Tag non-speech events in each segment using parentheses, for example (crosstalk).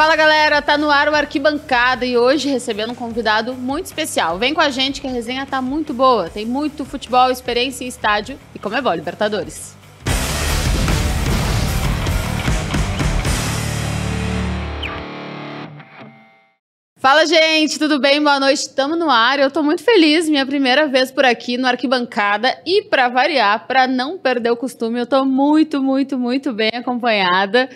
Fala galera, tá no ar o Arquibancada e hoje recebendo um convidado muito especial. Vem com a gente que a resenha tá muito boa, tem muito futebol, experiência em estádio e como é bom, Libertadores. Fala, gente, tudo bem? Boa noite. Estamos no ar. Eu tô muito feliz, minha primeira vez por aqui no Arquibancada e para variar, para não perder o costume, eu tô muito, muito, muito bem acompanhada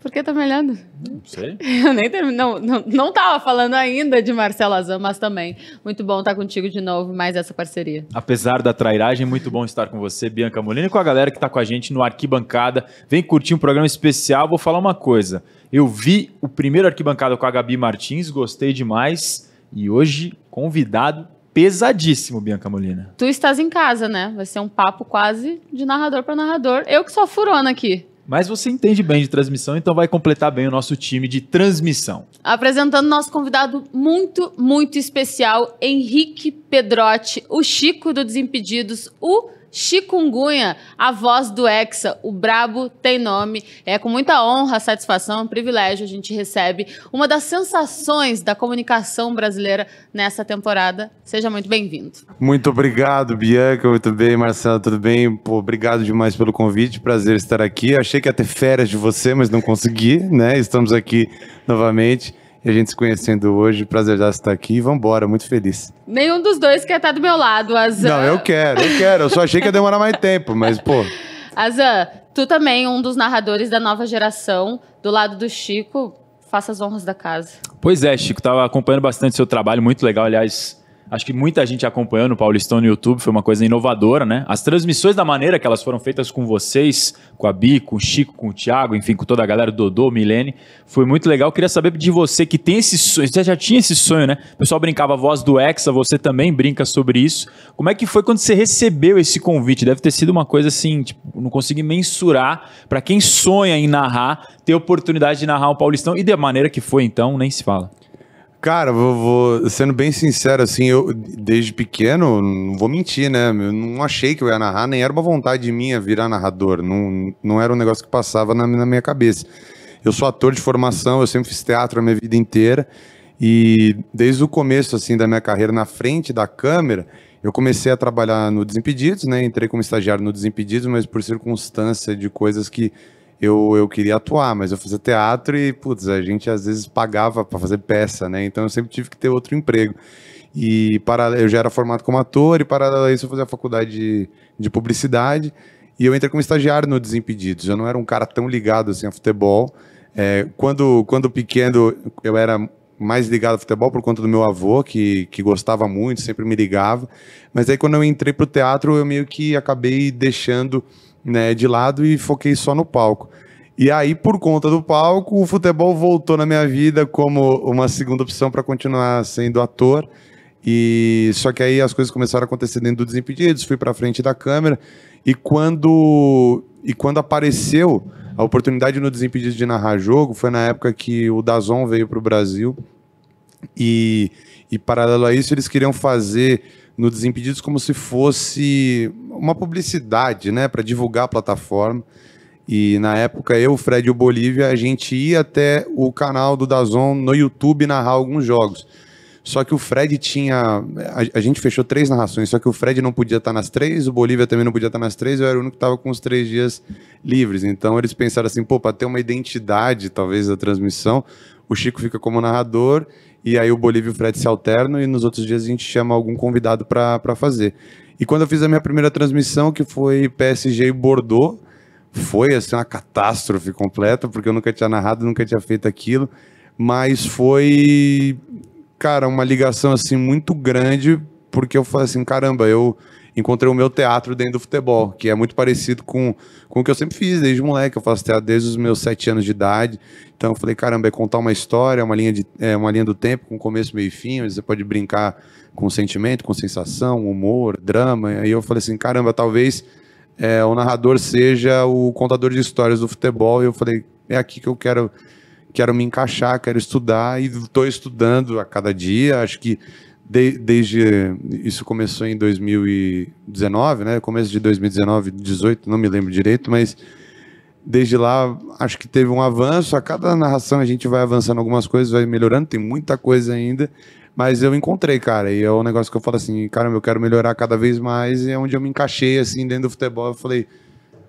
por que tá me olhando? Não sei. (laughs) Eu nem terminei. Não, não, não tava falando ainda de Marcelo Zan, mas também. Muito bom estar tá contigo de novo, mais essa parceria. Apesar da trairagem, muito bom estar com você, Bianca Molina, e com a galera que tá com a gente no Arquibancada. Vem curtir um programa especial. Vou falar uma coisa. Eu vi o primeiro Arquibancada com a Gabi Martins, gostei demais. E hoje, convidado pesadíssimo, Bianca Molina. Tu estás em casa, né? Vai ser um papo quase de narrador para narrador. Eu que sou furona aqui. Mas você entende bem de transmissão, então vai completar bem o nosso time de transmissão. Apresentando nosso convidado muito, muito especial, Henrique Pedrotti, o Chico do Desimpedidos, o Chikungunya, a voz do Hexa, o brabo tem nome. É com muita honra, satisfação, privilégio a gente recebe uma das sensações da comunicação brasileira nessa temporada. Seja muito bem-vindo. Muito obrigado, Bianca. Muito bem, Marcela, tudo bem? Pô, obrigado demais pelo convite. Prazer estar aqui. Achei que ia ter férias de você, mas não consegui, né? Estamos aqui novamente e a gente se conhecendo hoje. prazer já estar aqui Vamos embora, muito feliz. Nenhum dos dois quer estar tá do meu lado, Azan. Não, eu quero, eu quero. Eu só achei que ia demorar mais tempo, mas, pô. Azan, tu também, um dos narradores da nova geração, do lado do Chico, faça as honras da casa. Pois é, Chico, tava acompanhando bastante o seu trabalho, muito legal, aliás. Acho que muita gente acompanhando o Paulistão no YouTube foi uma coisa inovadora, né? As transmissões da maneira que elas foram feitas com vocês, com a Bi, com o Chico, com o Thiago, enfim, com toda a galera, Dodô, Milene, foi muito legal. Queria saber de você que tem esse sonho, você já tinha esse sonho, né? O pessoal brincava a voz do Hexa, você também brinca sobre isso. Como é que foi quando você recebeu esse convite? Deve ter sido uma coisa assim, tipo, não consegui mensurar para quem sonha em narrar, ter oportunidade de narrar o Paulistão e da maneira que foi então, nem se fala. Cara, vou, vou, sendo bem sincero, assim, eu desde pequeno, não vou mentir, né? Eu não achei que eu ia narrar, nem era uma vontade minha virar narrador. Não, não era um negócio que passava na, na minha cabeça. Eu sou ator de formação, eu sempre fiz teatro a minha vida inteira. E desde o começo, assim, da minha carreira na frente da câmera, eu comecei a trabalhar no Desimpedidos, né? Entrei como estagiário no Desimpedidos, mas por circunstância de coisas que eu, eu queria atuar, mas eu fazia teatro e, putz, a gente às vezes pagava para fazer peça, né? Então eu sempre tive que ter outro emprego. E para, eu já era formado como ator e, paralelo a isso, eu fazia a faculdade de, de publicidade. E eu entrei como estagiário no Desimpedidos. Eu não era um cara tão ligado assim a futebol. É, quando, quando pequeno, eu era mais ligado ao futebol por conta do meu avô, que, que gostava muito, sempre me ligava. Mas aí, quando eu entrei para o teatro, eu meio que acabei deixando né, de lado e foquei só no palco. E aí, por conta do palco, o futebol voltou na minha vida como uma segunda opção para continuar sendo ator. E só que aí as coisas começaram a acontecer dentro do Desimpedidos, fui para frente da câmera e quando e quando apareceu a oportunidade no Desimpedidos de narrar jogo, foi na época que o Dazon veio para o Brasil. E, e paralelo a isso, eles queriam fazer no Desimpedidos como se fosse uma publicidade, né, para divulgar a plataforma. E na época eu, o Fred e o Bolívia, a gente ia até o canal do Dazon no YouTube narrar alguns jogos. Só que o Fred tinha. A, a, gente fechou três narrações, só que o Fred não podia estar tá nas três, o Bolívia também não podia estar tá nas três, eu era o único que estava com os três dias livres. Então eles pensaram assim, pô, para ter uma identidade, talvez, da transmissão, o Chico fica como narrador e aí o Bolívia e o Fred se alternam, e nos outros dias a gente chama algum convidado para fazer. E quando eu fiz a minha primeira transmissão, que foi PSG e Bordeaux, foi assim uma catástrofe completa, porque eu nunca tinha narrado, nunca tinha feito aquilo, mas foi, cara, uma ligação assim muito grande, porque eu falei assim, caramba, eu encontrei o meu teatro dentro do futebol, que é muito parecido com, com o que eu sempre fiz desde moleque. Eu faço teatro desde os meus sete anos de idade. Então eu falei, caramba, é contar uma história, uma linha, de, é, uma linha do tempo, com começo, meio e fim. Você pode brincar com sentimento, com sensação, humor, drama. E aí eu falei assim, caramba, talvez é, o narrador seja o contador de histórias do futebol. E eu falei, é aqui que eu quero quero me encaixar, quero estudar e estou estudando a cada dia. Acho que de, desde isso começou em 2019, né? Começo de 2019, 18, não me lembro direito, mas desde lá acho que teve um avanço. A cada narração a gente vai avançando algumas coisas, vai melhorando, tem muita coisa ainda. Mas eu encontrei, cara, e é um negócio que eu falo assim, cara, eu quero melhorar cada vez mais, e é onde eu me encaixei, assim, dentro do futebol, eu falei,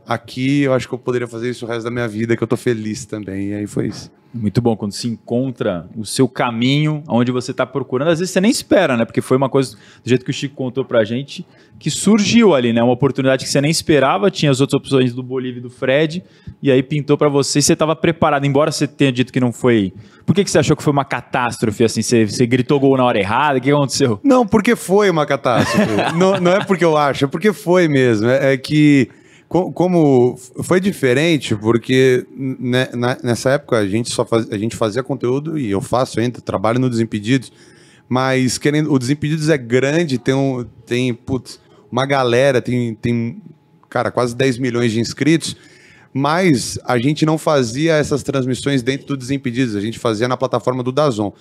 aqui eu acho que eu poderia fazer isso o resto da minha vida, que eu tô feliz também. E aí foi isso. Muito bom, quando se encontra o seu caminho, onde você está procurando, às vezes você nem espera, né? Porque foi uma coisa, do jeito que o Chico contou pra gente, que surgiu ali, né? Uma oportunidade que você nem esperava, tinha as outras opções do Bolívia e do Fred, e aí pintou para você e você estava preparado, embora você tenha dito que não foi. Por que, que você achou que foi uma catástrofe, assim? Você, você gritou gol na hora errada, o que aconteceu? Não, porque foi uma catástrofe. (laughs) não, não é porque eu acho, é porque foi mesmo. é, é que como foi diferente, porque né, na, nessa época a gente só faz, a gente fazia conteúdo e eu faço ainda, trabalho no Desimpedidos, mas querendo, o Desimpedidos é grande, tem um, tem putz, uma galera, tem, tem cara, quase 10 milhões de inscritos, mas a gente não fazia essas transmissões dentro do Desimpedidos, a gente fazia na plataforma do Dazon.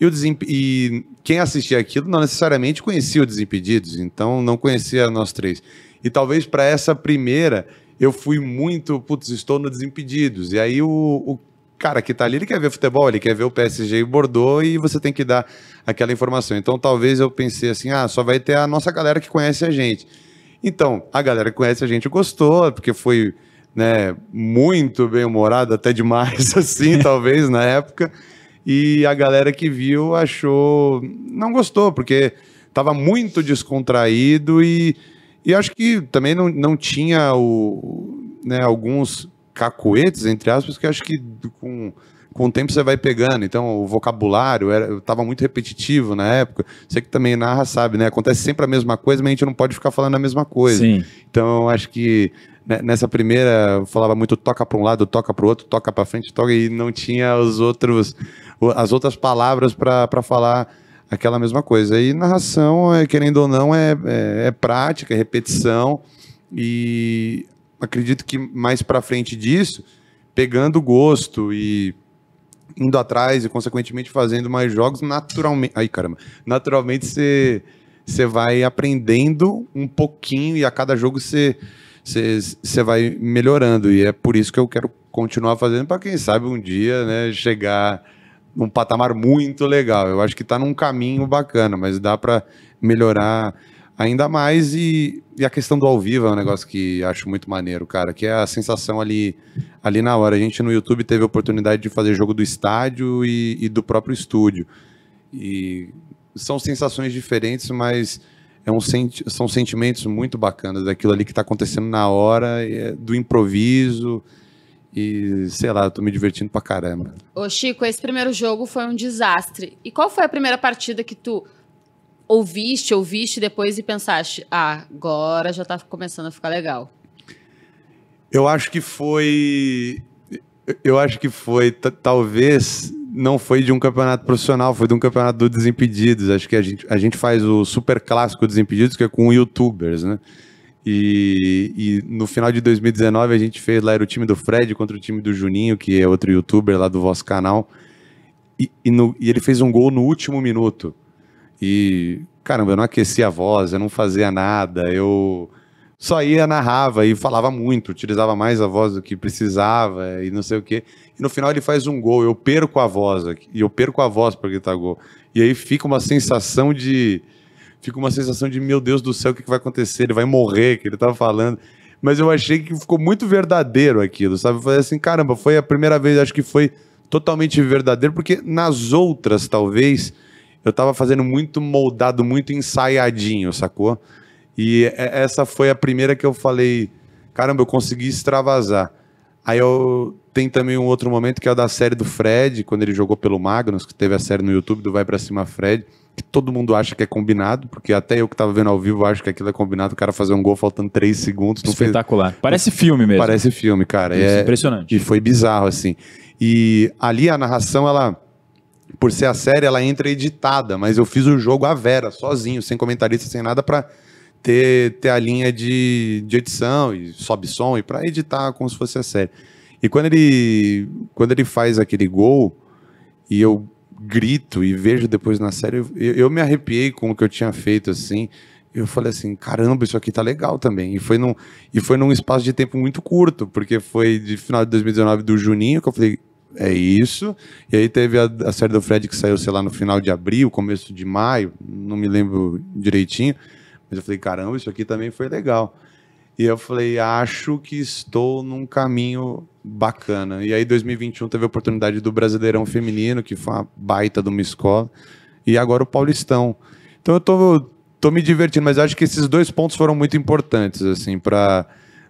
E, o e quem assistia aquilo não necessariamente conhecia o Desimpedidos, então não conhecia nós três. E talvez para essa primeira eu fui muito, putz, estou no Desimpedidos. E aí o, o cara que está ali, ele quer ver futebol, ele quer ver o PSG e Bordeaux e você tem que dar aquela informação. Então talvez eu pensei assim, ah, só vai ter a nossa galera que conhece a gente. Então, a galera que conhece a gente gostou, porque foi né, muito bem-humorado, até demais, (laughs) assim, talvez, na época. E a galera que viu achou. não gostou, porque estava muito descontraído e e acho que também não, não tinha o, né, alguns cacoetes, entre aspas, que acho que com, com o tempo você vai pegando. Então, o vocabulário era, tava muito repetitivo na época. Você que também narra sabe, né? Acontece sempre a mesma coisa, mas a gente não pode ficar falando a mesma coisa. Sim. Então, acho que né, nessa primeira falava muito toca para um lado, toca para o outro, toca para frente, toca e não tinha os outros as outras palavras para falar aquela mesma coisa. E narração, é, querendo ou não, é, é, é prática, é repetição. E acredito que mais para frente disso, pegando gosto e indo atrás e consequentemente fazendo mais jogos, naturalmente, ai caramba, naturalmente você você vai aprendendo um pouquinho e a cada jogo você você vai melhorando e é por isso que eu quero continuar fazendo para quem sabe um dia, né, chegar num patamar muito legal. Eu acho que está num caminho bacana, mas dá para melhorar ainda mais. E, e, a questão do ao vivo é um negócio que acho muito maneiro, cara, que é a sensação ali, ali na hora. A gente no YouTube teve a oportunidade de fazer jogo do estádio e, e do próprio estúdio. E são sensações diferentes, mas é um senti são sentimentos muito bacanas daquilo ali que está acontecendo na hora, é do improviso. E, sei lá, eu tô me divertindo pra caramba. Ô, Chico, esse primeiro jogo foi um desastre. E qual foi a primeira partida que tu ouviste, ouviste depois e pensaste, ah, agora já tá começando a ficar legal? Eu acho que foi. Eu acho que foi. Talvez não foi de um campeonato profissional, foi de um campeonato do Desimpedidos. Acho que a gente, a gente faz o super clássico Desimpedidos, que é com youtubers, né? E, e, no final de 2019 a gente fez lá, era o time do Fred contra o time do Juninho, que é outro youtuber lá do vosso canal. E, e, no, e ele fez um gol no último minuto. E, caramba, eu não aquecia a voz, eu não fazia nada, eu só ia, narrava e falava muito, utilizava mais a voz do que precisava e não sei o quê. E no final ele faz um gol, eu perco a voz aqui, e eu perco a voz para gritar gol. E aí fica uma sensação de fica uma sensação de, meu Deus do céu, o que, vai acontecer? Ele vai morrer, que ele tava falando. Mas eu achei que ficou muito verdadeiro aquilo, sabe? Eu falei assim, caramba, foi a primeira vez, acho que foi totalmente verdadeiro, porque nas outras, talvez, eu tava fazendo muito moldado, muito ensaiadinho, sacou? E é, essa foi a primeira que eu falei, caramba, eu consegui extravasar. Aí eu tem também um outro momento que é o da série do Fred, quando ele jogou pelo Magnus, que teve a série no YouTube do Vai Pra Cima Fred que todo mundo acha que é combinado, porque até eu que tava vendo ao vivo acho que aquilo é combinado, o cara fazer um gol faltando três segundos. Espetacular. Fez... Parece filme mesmo. Parece filme, cara. Isso, é... impressionante. E foi bizarro, assim. E ali a narração, ela por ser a série, ela entra editada, mas eu fiz o jogo à vera, sozinho, sem comentarista, sem nada, para ter, ter a linha de, de edição e sobe som e para editar como se fosse a série. E quando ele, quando ele faz aquele gol, e eu grito e vejo depois na série, eu, eu me arrepiei com o que eu tinha feito, assim. Eu falei assim, caramba, isso aqui tá legal também. E foi, num, e foi num espaço de tempo muito curto, porque foi de final de 2019 do Juninho que eu falei, é isso. E aí teve a, a série do Fred que saiu, sei lá, no final de abril, começo de maio, não me lembro direitinho. Mas eu falei, caramba, isso aqui também foi legal. E eu falei, acho que estou num caminho bacana. E aí, 2021 teve a oportunidade do Brasileirão Feminino, que foi uma baita de uma escola. E agora o Paulistão. Então eu tô, tô me divertindo, mas acho que esses dois pontos foram muito importantes, assim, para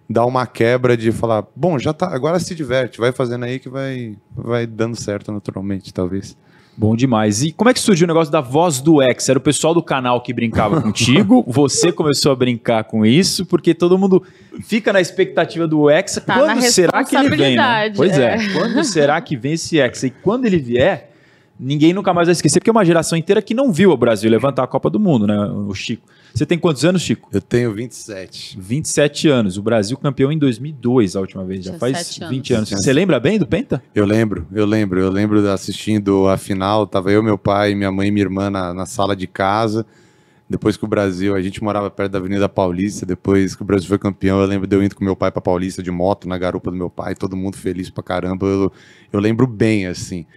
dar uma quebra de falar, bom, já tá, agora se diverte, vai fazendo aí que vai, vai dando certo naturalmente, talvez. Bom demais. E como é que surgiu o negócio da voz do ex? Era o pessoal do canal que brincava contigo? (laughs) Você começou a brincar com isso? Porque todo mundo fica na expectativa do ex. Tá quando será que ele vem? Né? Pois é. é. Quando será que vem esse ex? E quando ele vier, ninguém nunca mais vai esquecer, porque é uma geração inteira que não viu o Brasil levantar a Copa do Mundo, né? O Chico. Você tem quantos anos, Chico? Eu tenho 27. 27 anos. O Brasil campeão em 2002, a última vez. Já faz anos. 20 anos. Você lembra bem do Penta? Eu lembro, eu lembro. Eu lembro assistindo a final. Tava eu, meu pai, minha mãe e minha irmã na, na sala de casa depois que o Brasil, a gente morava perto da Avenida Paulista, depois que o Brasil foi campeão, eu lembro de eu indo com meu pai para Paulista de moto, na garupa do meu pai, todo mundo feliz pra caramba, eu, eu lembro bem, assim,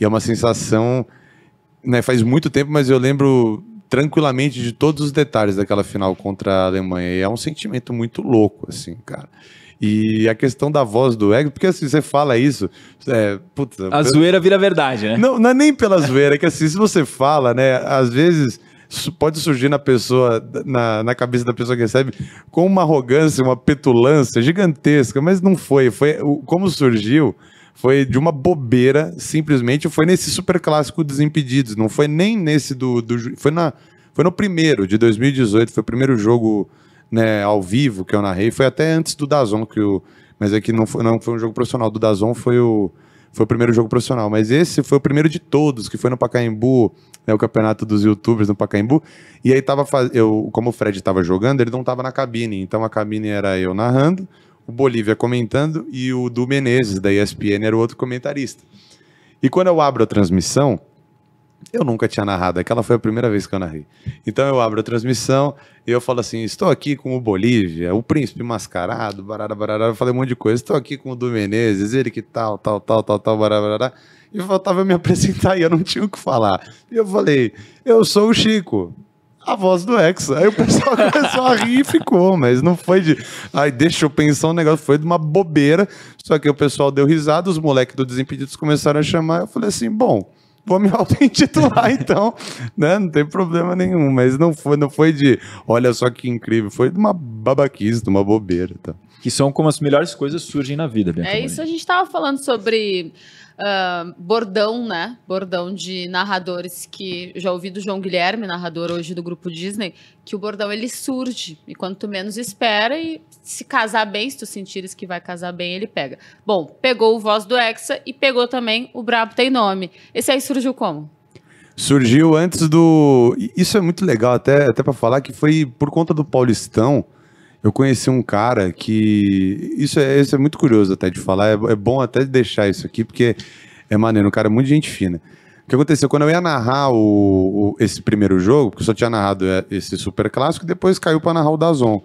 e é uma sensação, né, faz muito tempo, mas eu lembro tranquilamente de todos os detalhes daquela final contra a Alemanha. E é um sentimento muito louco, assim, cara. E a questão da voz do ego, porque assim, você fala isso. É, puta, a zoeira vira verdade, né? Não, não é nem pela zoeira, é que assim, se você fala, né, às vezes pode surgir na pessoa, na, na cabeça da pessoa que recebe, com uma arrogância, uma petulância gigantesca, mas não foi. Foi como surgiu foi de uma bobeira, simplesmente. Foi nesse super clássico Desimpedidos. Não foi nem nesse do. do foi, na, foi no primeiro, de 2018. Foi o primeiro jogo né, ao vivo que eu narrei. Foi até antes do Dazon, que o. Mas é é não foi, não foi um jogo profissional. Do Dazon foi o. Foi o primeiro jogo profissional, mas esse foi o primeiro de todos, que foi no Pacaembu, né, o campeonato dos youtubers no Pacaembu. E aí tava eu, como o Fred estava jogando, ele não estava na cabine, então a cabine era eu narrando, o Bolívia comentando e o Du Menezes, da ESPN, era o outro comentarista. E quando eu abro a transmissão, eu nunca tinha narrado, aquela foi a primeira vez que eu narrei. Então eu abro a transmissão e eu falo assim: estou aqui com o Bolívia, o príncipe mascarado, barará, barará. Eu falei um monte de coisa, estou aqui com o Du Menezes, ele que tal, tal, tal, tal, tal, barará, barará. E faltava me (laughs) apresentar e eu não tinha o que falar. E eu falei: eu sou o Chico a voz do Hexa. Aí o pessoal (laughs) começou a rir e ficou, mas não foi de. Aí deixa eu pensar um negócio, foi de uma bobeira. Só que o pessoal deu risada, os moleques do Desimpedidos começaram a chamar. Eu falei assim: bom, vou me (laughs) auto-intitular então, né? Não tem problema nenhum. Mas não foi, não foi de. Olha só que incrível, foi de uma babaquice, de uma bobeira. Tá? Que são como as melhores coisas surgem na vida, Bianca. É isso, a gente estava falando sobre uh, bordão, né? Bordão de narradores que já ouvi do João Guilherme, narrador hoje do grupo Disney, que o bordão ele surge e quanto menos espera e se casar bem, se tu sentires que vai casar bem, ele pega. Bom, pegou o voz do Hexa e pegou também o Brabo tem nome. Esse aí surgiu como? Surgiu antes do. Isso é muito legal, até, até para falar que foi por conta do Paulistão. Eu conheci um cara que. Isso é, isso é muito curioso até de falar. É, é bom até deixar isso aqui, porque é maneiro. Um cara é muito gente fina. O que aconteceu? Quando eu ia narrar o, o esse primeiro jogo, porque eu só tinha narrado é, esse super clássico, depois caiu para narrar o Dazon.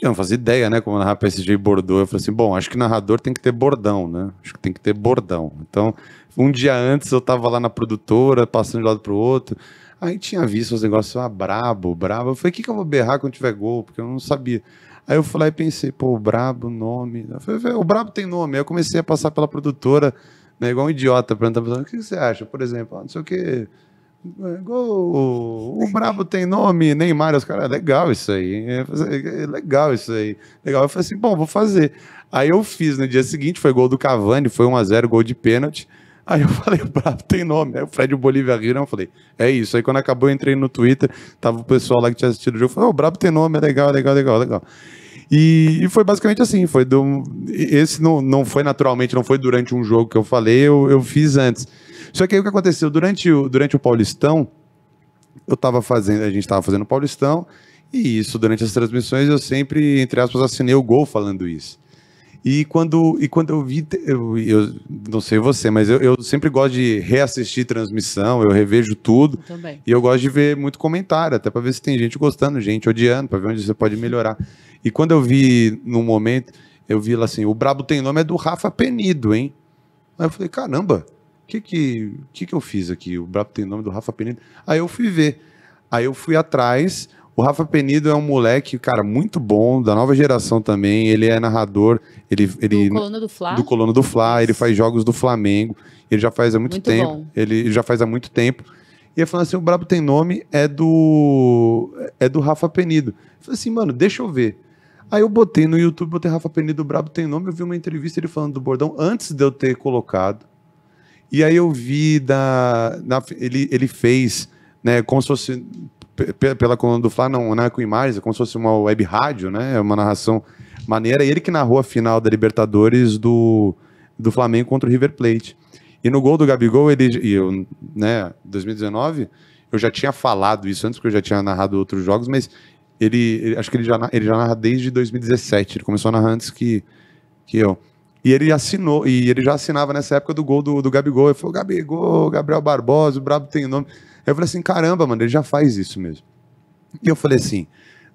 Eu não fazia ideia, né? Como narrar PSG e Bordeaux. Eu falei assim: bom, acho que narrador tem que ter bordão, né? Acho que tem que ter bordão. Então, um dia antes eu tava lá na produtora, passando de lado lado pro outro. Aí tinha visto os negócios, ah, brabo, brabo. Eu falei, o que, que eu vou berrar quando tiver gol? Porque eu não sabia. Aí eu fui lá e pensei, pô, o Brabo, nome. Eu falei, o Brabo tem nome. Aí eu comecei a passar pela produtora, né, igual um idiota, perguntando o que você acha, por exemplo, ah, não sei o quê. É, gol, o Brabo tem nome, Neymar, os caras, é legal isso aí, falei, é, é legal isso aí, legal. Eu falei assim, bom, vou fazer. Aí eu fiz no dia seguinte, foi gol do Cavani, foi 1x0, gol de pênalti. Aí eu falei, o Brabo tem nome. Aí o Fred o Bolívia riram, né? eu falei, é isso. Aí quando acabou, eu entrei no Twitter, tava o pessoal lá que tinha assistido o jogo, falou, o Brabo tem nome, é legal, é legal, é legal, é legal. E, e, foi basicamente assim, foi do, esse não, não foi naturalmente, não foi durante um jogo que eu falei, eu, eu fiz antes. Só que aí o que aconteceu, durante o, durante o Paulistão, eu tava fazendo, a gente tava fazendo o Paulistão, e isso, durante as transmissões, eu sempre, entre aspas, assinei o gol falando isso. E quando, e quando eu vi, eu, eu não sei você, mas eu, eu, sempre gosto de reassistir transmissão, eu revejo tudo. Eu e eu gosto de ver muito comentário, até para ver se tem gente gostando, gente odiando, para ver onde você pode melhorar. E quando eu vi num momento, eu vi lá assim: o Brabo tem nome é do Rafa Penido, hein? Aí eu falei: caramba, o que que, que que eu fiz aqui? O Brabo tem nome é do Rafa Penido. Aí eu fui ver. Aí eu fui atrás, o Rafa Penido é um moleque, cara, muito bom, da nova geração também. Ele é narrador, ele. ele do Colono do Fla. Do Colono do Fla, ele faz jogos do Flamengo. Ele já faz há muito, muito tempo. Bom. Ele já faz há muito tempo. E eu falei assim: o Brabo tem nome, é do. É do Rafa Penido. Eu falei assim, mano, deixa eu ver. Aí eu botei no YouTube, botei Rafa Penido, o Brabo tem nome. Eu vi uma entrevista ele falando do bordão antes de eu ter colocado. E aí eu vi da. Na, ele, ele fez, né? Como se fosse pela coluna do Fla, não, não é com imagens, é como se fosse uma web rádio, né? É uma narração maneira. Ele que narrou a final da Libertadores do, do Flamengo contra o River Plate. E no gol do Gabigol, ele, e eu, né, 2019, eu já tinha falado isso antes, porque eu já tinha narrado outros jogos, mas ele, ele acho que ele já, ele já narra desde 2017, ele começou a narrar antes que, que eu. E ele assinou, e ele já assinava nessa época do gol do, do Gabigol. Ele falou: Gabigol, Gabriel Barbosa, o Brabo tem nome. Eu falei assim, caramba, mano, ele já faz isso mesmo. E eu falei assim,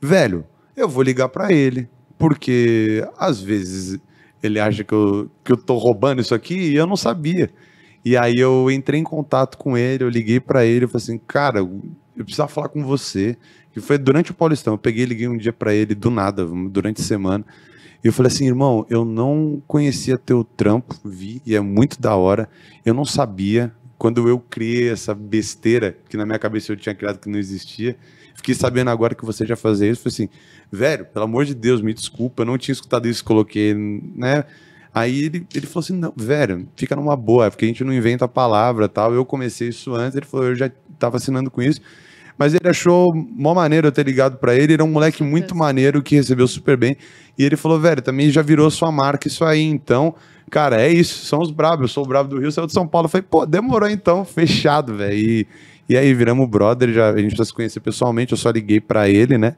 velho, eu vou ligar para ele, porque às vezes ele acha que eu, que eu tô roubando isso aqui e eu não sabia. E aí eu entrei em contato com ele, eu liguei para ele, eu falei assim, cara, eu precisava falar com você. E foi durante o Paulistão, eu peguei liguei um dia para ele do nada, durante a semana. E eu falei assim, irmão, eu não conhecia teu trampo, vi, e é muito da hora. Eu não sabia, quando eu criei essa besteira que na minha cabeça eu tinha criado que não existia, fiquei sabendo agora que você já fazia isso, falei assim, velho, pelo amor de Deus, me desculpa, eu não tinha escutado isso, coloquei, né? Aí ele, ele falou assim, não, velho, fica numa boa, é porque a gente não inventa a palavra tal. Eu comecei isso antes, ele falou, eu já tava assinando com isso. Mas ele achou mó maneiro eu ter ligado para ele, ele era é um moleque muito maneiro que recebeu super bem. E ele falou, velho, também já virou sua marca isso aí, então Cara, é isso, são os bravos. Eu sou o bravo do Rio, saiu de São Paulo. Eu falei, pô, demorou então, fechado, velho. E, e aí viramos brother, já, a gente já se conhecia pessoalmente, eu só liguei para ele, né?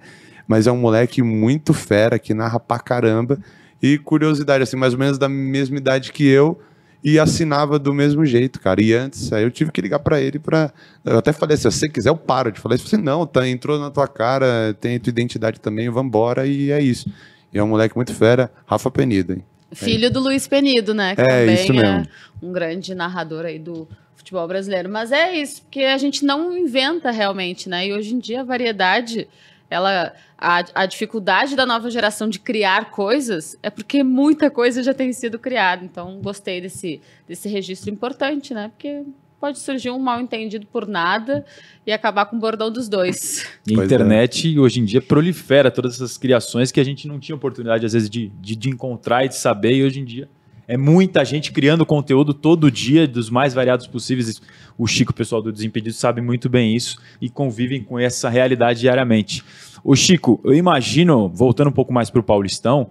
Mas é um moleque muito fera, que narra pra caramba. E curiosidade, assim, mais ou menos da mesma idade que eu, e assinava do mesmo jeito, cara. E antes, aí eu tive que ligar para ele para Eu até falei assim, se você quiser, eu paro de falar isso. Eu falei, assim, não, tá, entrou na tua cara, tem a tua identidade também, vambora, e é isso. E é um moleque muito fera, Rafa Penida, hein? É filho do Luiz Penido, né? Que é, também isso é mesmo. é um grande narrador aí do futebol brasileiro. Mas é isso, porque a gente não inventa realmente, né? E hoje em dia a variedade, ela. A, a dificuldade da nova geração de criar coisas é porque muita coisa já tem sido criada. Então, gostei desse, desse registro importante, né? Porque pode surgir um mal entendido por nada e acabar com o bordão dos dois. a é. internet é. hoje em dia prolifera todas essas criações que a gente não tinha oportunidade, às vezes, de, de, de, encontrar e de saber, e hoje em dia. É muita gente criando conteúdo todo dia, dos mais variados possíveis. O Chico, pessoal do Desimpedido, sabe muito bem isso e convivem com essa realidade diariamente. O Chico, eu imagino, voltando um pouco mais para o Paulistão,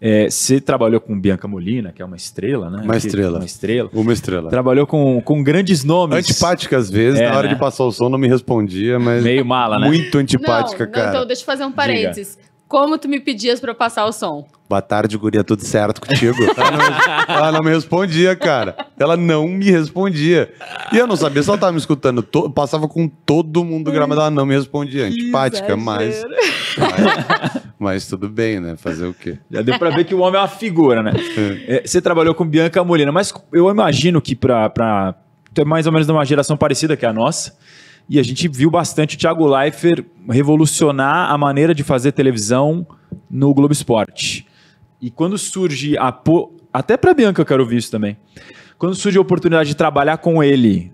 é, você trabalhou com Bianca Molina, que é uma estrela, né? Uma estrela. Uma estrela. Uma estrela. Trabalhou com, com grandes nomes. Antipática às vezes, é, na hora né? de passar o som não me respondia, mas... Meio mala, né? Muito antipática, não, cara. Não, então deixa eu fazer um parênteses. Diga. Como tu me pedias pra eu passar o som? Boa tarde, guria, tudo certo contigo? (laughs) ela, não, ela não me respondia, cara. Ela não me respondia. E eu não sabia se ela tava me escutando. To, passava com todo mundo grama ela não me respondia. Antipática, mas, mas, mas. tudo bem, né? Fazer o quê? Já deu pra ver que o homem é uma figura, né? É, é você trabalhou com Bianca Molina, mas eu imagino que pra. pra tu é mais ou menos de uma geração parecida que a nossa. E a gente viu bastante o Thiago Leifert revolucionar a maneira de fazer televisão no Globo Esporte. E quando surge a. Po... Até para Bianca eu quero ouvir isso também. Quando surge a oportunidade de trabalhar com ele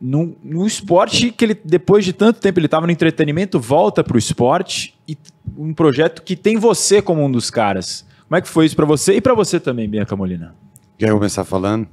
no, no esporte que ele, depois de tanto tempo, ele estava no entretenimento, volta para o esporte e um projeto que tem você como um dos caras. Como é que foi isso para você e para você também, Bianca Molina? Quer começar falando?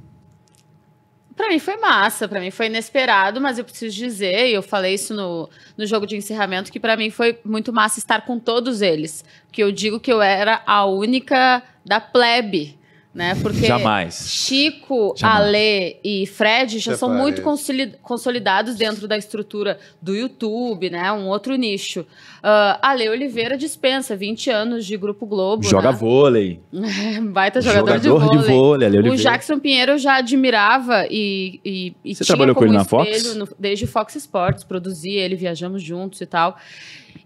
Pra mim foi massa, para mim foi inesperado, mas eu preciso dizer, e eu falei isso no, no jogo de encerramento, que para mim foi muito massa estar com todos eles. Que eu digo que eu era a única da plebe né? Porque Jamais. Chico, Jamais. Ale e Fred já Separei. são muito consolidados dentro da estrutura do YouTube, né? Um outro nicho. Uh, Ale Oliveira dispensa 20 anos de Grupo Globo. Joga né? vôlei. (laughs) Baita jogador, jogador de vôlei. De vôlei Ale o Jackson Pinheiro eu já admirava e, e, e Você trabalhou com ele na Fox? No, desde Fox Sports, produzia ele, viajamos juntos e tal.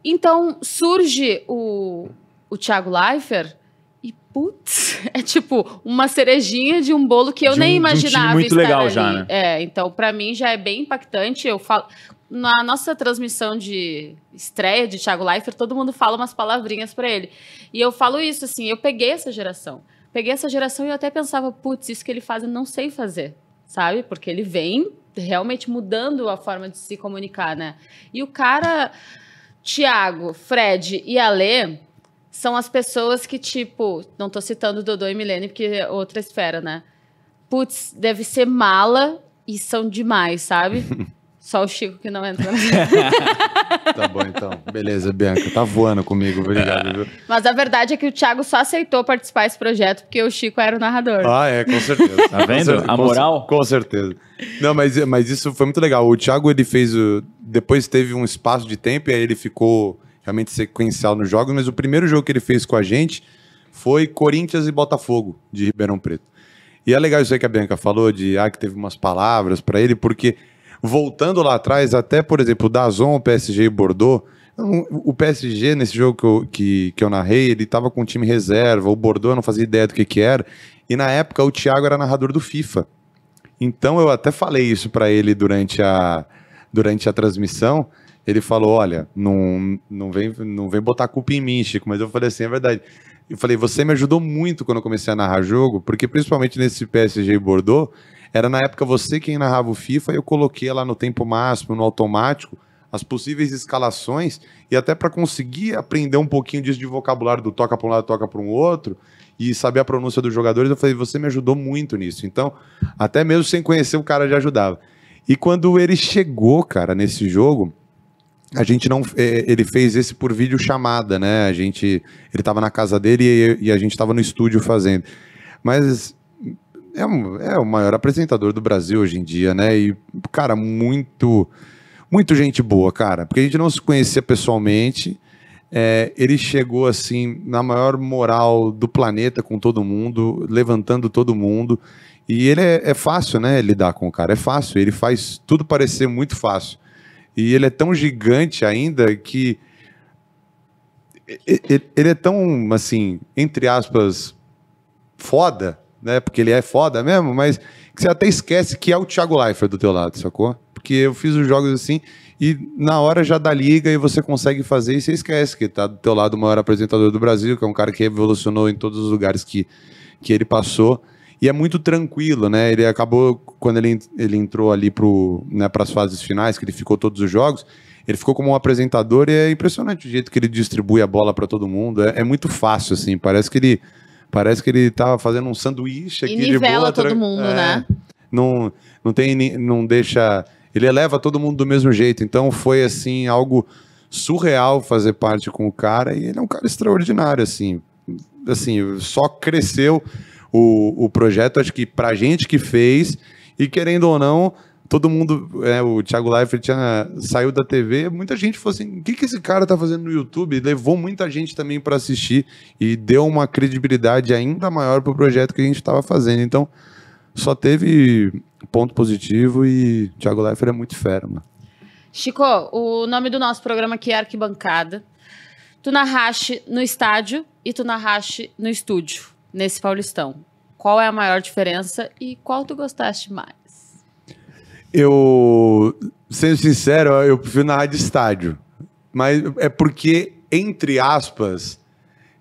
Então surge o, o Thiago Leifert putz, (laughs) é tipo uma cerejinha de um bolo que eu nem imaginava. Um muito legal ali. já, né? É, então para mim já é bem impactante. Eu falo na nossa transmissão de estreia de Thiago Leifert, todo mundo fala umas palavrinhas para ele. E eu falo isso assim, eu peguei essa geração. Peguei essa geração e eu até pensava, putz, isso que ele faz eu não sei fazer, sabe? Porque ele vem realmente mudando a forma de se comunicar, né? E o cara Tiago, Fred e Ale, são as pessoas que, tipo, não tô citando Dodô e Milene, porque é outra esfera, né? Putz, deve ser mala e são demais, sabe? (laughs) Só o Chico que não entra. (laughs) tá bom, então. Beleza, Bianca. Tá voando comigo, obrigado. Viu? Mas a verdade é que o Thiago só aceitou participar desse projeto porque o Chico era o narrador. Ah, é, com certeza. Tá vendo? Certeza, a moral? Com, certeza. Não, mas, mas isso foi muito legal. O Thiago, ele fez... O... Depois teve um espaço de tempo e aí ele ficou realmente sequencial nos jogos, mas o primeiro jogo que ele fez com a gente foi Corinthians e Botafogo, de Ribeirão Preto. E é legal isso aí que a Bianca falou, de ah, que teve umas palavras para ele, porque voltando lá atrás, até, por exemplo, o Dazon, o PSG e o Bordeaux, o PSG, nesse jogo que eu, que, que eu narrei, ele estava com o time reserva, o Bordeaux eu não fazia ideia do que, que era, e na época o Thiago era narrador do FIFA. Então eu até falei isso para ele durante a, durante a transmissão, ele falou: Olha, não, não, vem, não vem botar culpa em mim, Chico, mas eu falei assim: é verdade. Eu falei: Você me ajudou muito quando eu comecei a narrar jogo, porque principalmente nesse PSG Bordeaux, era na época você quem narrava o FIFA e eu coloquei lá no tempo máximo, no automático, as possíveis escalações e até para conseguir aprender um pouquinho disso de vocabulário do toca para um lado, toca para um outro e saber a pronúncia dos jogadores. Eu falei: Você me ajudou muito nisso. Então, até mesmo sem conhecer, o cara já ajudava. E quando ele chegou, cara, nesse jogo a gente não. É, ele fez esse por vídeo chamada, né? A gente. Ele estava na casa dele e, e a gente estava no estúdio fazendo. Mas é, é, o maior apresentador do Brasil hoje em dia, né? E, cara, muito. Muito gente boa, cara. Porque a gente não se conhecia pessoalmente. É, ele chegou assim na maior moral do planeta com todo mundo, levantando todo mundo. E ele é, é fácil, né? Lidar com o cara. É fácil. Ele faz tudo parecer muito fácil. E ele é tão gigante ainda que ele é tão, assim, entre aspas, foda, né? Porque ele é foda mesmo, mas que você até esquece que é o Thiago Leifert do teu lado, sacou? Porque eu fiz os jogos assim e na hora já dá liga e você consegue fazer e você esquece que tá do teu lado o maior apresentador do Brasil, que é um cara que revolucionou em todos os lugares que, que ele passou. E é muito tranquilo, né? Ele acabou, quando ele, ele entrou ali para né, as fases finais, que ele ficou todos os jogos, ele ficou como um apresentador e é impressionante o jeito que ele distribui a bola para todo mundo. É, é, muito fácil, assim. Parece que ele parece que ele tá fazendo um sanduíche aqui e nivela de bola. todo mundo, é, né? Não, não tem, não deixa. Ele eleva todo mundo do mesmo jeito. Então foi assim algo surreal fazer parte com o cara e ele é um cara extraordinário, assim. Assim, só cresceu o, o projeto, acho que pra gente que fez, e querendo ou não, todo mundo, é, o Thiago Leifert tinha, saiu da TV, muita gente falou assim, o que, que esse cara tá fazendo no YouTube? Levou muita gente também para assistir e deu uma credibilidade ainda maior pro projeto que a gente estava fazendo. Então, só teve ponto positivo e Thiago Leifert é muito fera, mano. Chico, o nome do nosso programa aqui é Arquibancada. Tu narraste no estádio e tu narraste no estúdio nesse Paulistão? Qual é a maior diferença e qual tu gostaste mais? Eu, sendo sincero, eu prefiro narrar de estádio. Mas é porque, entre aspas,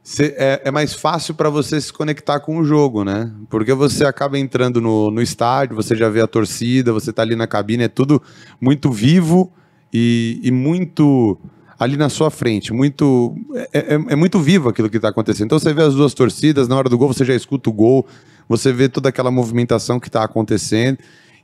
cê, é, é, mais fácil para você se conectar com o jogo, né? Porque você acaba entrando no, no estádio, você já vê a torcida, você está ali na cabine, é tudo muito vivo e, e muito ali na sua frente. Muito é, é, é muito vivo aquilo que está acontecendo. Então você vê as duas torcidas, na hora do gol você já escuta o gol, você vê toda aquela movimentação que está acontecendo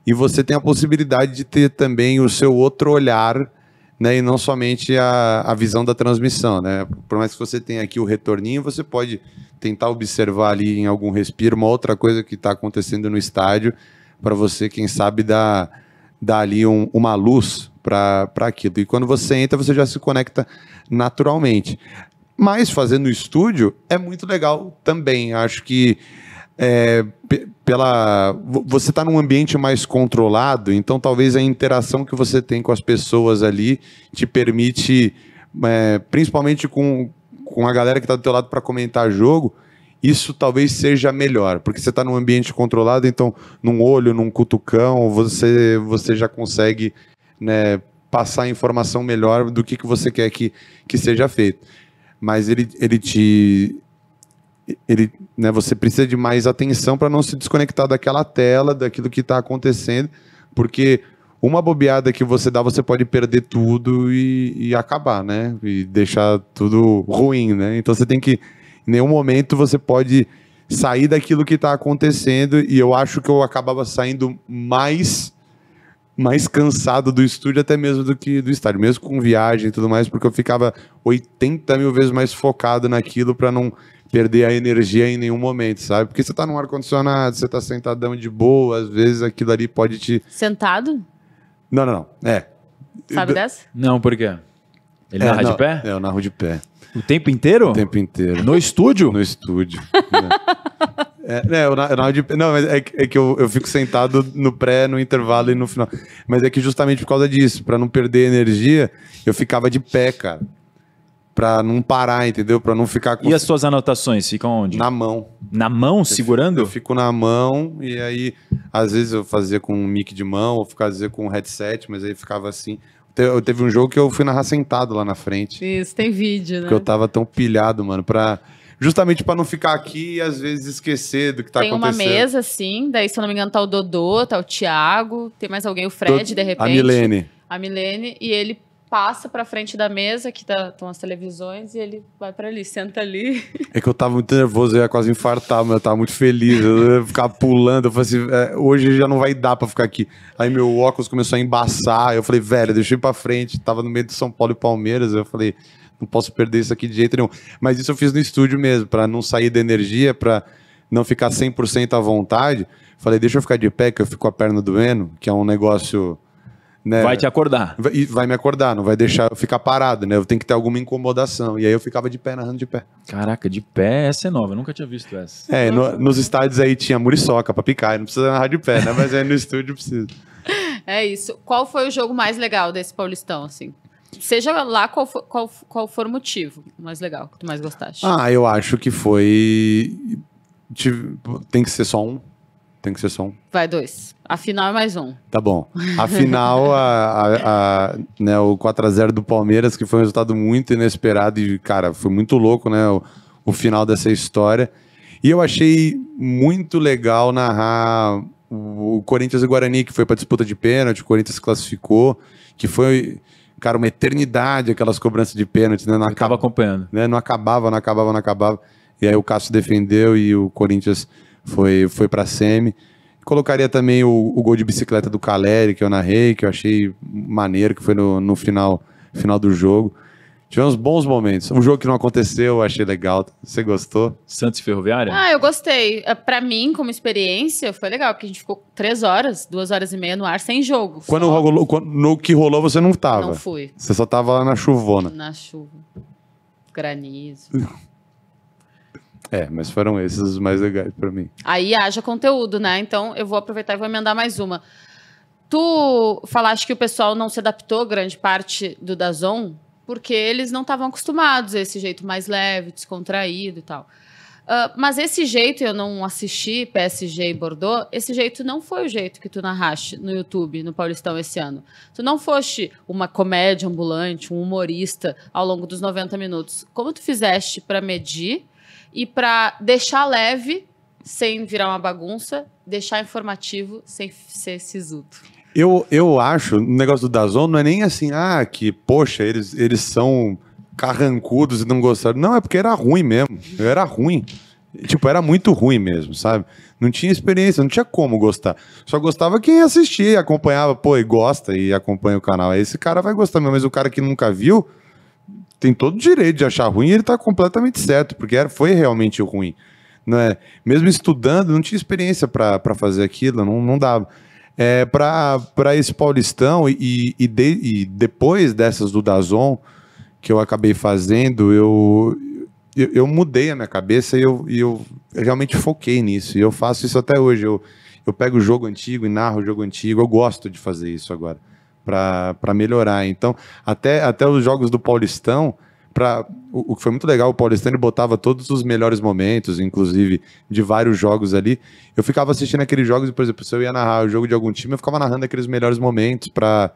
e você tem a possibilidade de ter também o seu outro olhar. Né, e não somente a, a visão da transmissão. Né? Por mais que você tenha aqui o retorninho, você pode tentar observar ali em algum respiro uma outra coisa que está acontecendo no estádio para você, quem sabe, dar, dar ali um, uma luz para aquilo. E quando você entra, você já se conecta naturalmente. Mas fazendo estúdio é muito legal também. Acho que é, pela você está num ambiente mais controlado, então talvez a interação que você tem com as pessoas ali te permite, é, principalmente com, com a galera que está do teu lado para comentar jogo, isso talvez seja melhor, porque você está num ambiente controlado, então num olho, num cutucão, você, você já consegue né, passar informação melhor do que, que você quer que, que seja feito. Mas ele, ele te. Ele, né, você precisa de mais atenção para não se desconectar daquela tela, daquilo que está acontecendo, porque uma bobeada que você dá, você pode perder tudo e, e, acabar, né? E deixar tudo ruim, né? Então você tem que. Em nenhum momento você pode sair daquilo que está acontecendo, e eu acho que eu acabava saindo mais mais cansado do estúdio até mesmo do que do estádio, mesmo com viagem e tudo mais, porque eu ficava 80 mil vezes mais focado naquilo para não perder a energia em nenhum momento, sabe? Porque você tá num ar-condicionado, você tá sentadão de boa, às vezes aquilo ali pode te. Sentado? Não, não, não. É. Sabe dessa? Não, por quê? Ele é, narra não, de pé? É, eu narro de pé. O tempo inteiro? O tempo inteiro. No estúdio? No estúdio. é, é, eu, né, eu, de, não, mas é, é que eu, eu fico sentado no pré, no intervalo e no final. Mas é que justamente por causa disso, para não perder energia, eu ficava de pé, cara. Pra não parar, entendeu? Pra não ficar com. E as suas anotações ficam onde? Na mão. Na mão, eu segurando? Fico, eu fico na mão e aí, às vezes eu fazia com um mic de mão, ou fazia com um headset, mas aí ficava assim eu teve um jogo que eu fui narrar sentado lá na frente. Isso, tem vídeo, né? Porque eu tava tão pilhado, mano, pra. Justamente para não ficar aqui e às vezes esquecer do que tá tem acontecendo. Tem uma mesa, sim. Daí, se eu não me engano, tá o Dodô, tá o Thiago, tem mais alguém, o Fred, de repente. A Milene. A Milene, e ele passa para frente da mesa, que estão tá, as televisões, e ele vai para ali, senta ali. É que eu tava muito nervoso, eu ia quase infartar, mas eu tava muito feliz, eu ia ficar pulando, eu falei assim, é, hoje já não vai dar para ficar aqui. Aí meu óculos começou a embaçar, eu falei, velho, deixei para frente, tava no meio de São Paulo e Palmeiras, eu falei, não posso perder isso aqui de jeito nenhum. Mas isso eu fiz no estúdio mesmo, para não sair da energia, para não ficar 100% à vontade. Falei, deixa eu ficar de pé, que eu fico com a perna doendo, que é um negócio né? Vai te acordar. vai me acordar, não vai deixar eu ficar parado, né? Eu tenho que ter alguma incomodação. E aí eu ficava de pé, narrando de pé. Caraca, de pé, essa é nova, eu nunca tinha visto essa. É, no, nos estádios aí tinha muriçoca, picar não precisa narrar de pé, né? Mas aí no (laughs) estúdio precisa. É isso. Qual foi o jogo mais legal desse Paulistão, assim? Seja lá qual for, qual, qual for o motivo mais legal, que tu mais gostaste. Ah, eu acho que foi... Tem que ser só um, tem que ser só um. Vai dois. Afinal é mais um. Tá bom. Afinal, a, a, a, né, o 4x0 do Palmeiras, que foi um resultado muito inesperado e, cara, foi muito louco, né? O, o final dessa história. E eu achei muito legal narrar o, o Corinthians e Guarani, que foi pra disputa de pênalti, o Corinthians classificou, que foi cara, uma eternidade aquelas cobranças de pênalti, né? Não acaba acompanhando. Né? Não acabava, não acabava, não acabava. E aí o Cássio defendeu e o Corinthians foi, foi para a semi. Colocaria também o, o, gol de bicicleta do Caleri, que eu narrei, que eu achei maneiro, que foi no, no final, final do jogo. Tivemos bons momentos. Um jogo que não aconteceu, eu achei legal. Você gostou? Santos e Ferroviária? Ah, eu gostei. É, para mim, como experiência, foi legal, porque a gente ficou três horas, duas horas e meia no ar sem jogo. Quando, rolou, quando no que rolou, você não tava. Não fui. Você só tava lá na chuvona. Na chuva. Granizo. (laughs) É, mas foram esses os mais legais para mim. Aí haja conteúdo, né? Então eu vou aproveitar e vou emendar mais uma. Tu falaste que o pessoal não se adaptou grande parte do Dazon porque eles não estavam acostumados a esse jeito mais leve, descontraído e tal. Uh, mas esse jeito, eu não assisti PSG e Bordeaux, esse jeito não foi o jeito que tu narraste no YouTube, no Paulistão, esse ano. Tu não foste uma comédia ambulante, um humorista ao longo dos 90 minutos. Como tu fizeste para medir e para deixar leve sem virar uma bagunça, deixar informativo sem ser sisudo. Eu, eu acho, o negócio do Dazon não é nem assim, ah, que, poxa, eles, eles são carrancudos e não gostaram. Não, é porque era ruim mesmo. Era ruim. Tipo, era muito ruim mesmo, sabe? Não tinha experiência, não tinha como gostar. Só gostava quem assistia, acompanhava, pô, e gosta e acompanha o canal. esse cara vai gostar mesmo, mas o cara que nunca viu, tem todo o direito de achar ruim e ele está completamente certo, porque era, foi realmente ruim. Né? Mesmo estudando, não tinha experiência para fazer aquilo, não, não dava. É, para esse Paulistão e, e, de, e, depois dessas do Dazon que eu acabei fazendo, eu, eu, eu mudei a minha cabeça e eu, eu realmente foquei nisso. E eu faço isso até hoje. Eu, eu pego o jogo antigo e narro o jogo antigo. Eu gosto de fazer isso agora para melhorar. Então, até, até os jogos do Paulistão, pra, o, o, que foi muito legal, o Paulistão ele botava todos os melhores momentos, inclusive de vários jogos ali. Eu ficava assistindo aqueles jogos, e por exemplo, se eu ia narrar o jogo de algum time, eu ficava narrando aqueles melhores momentos para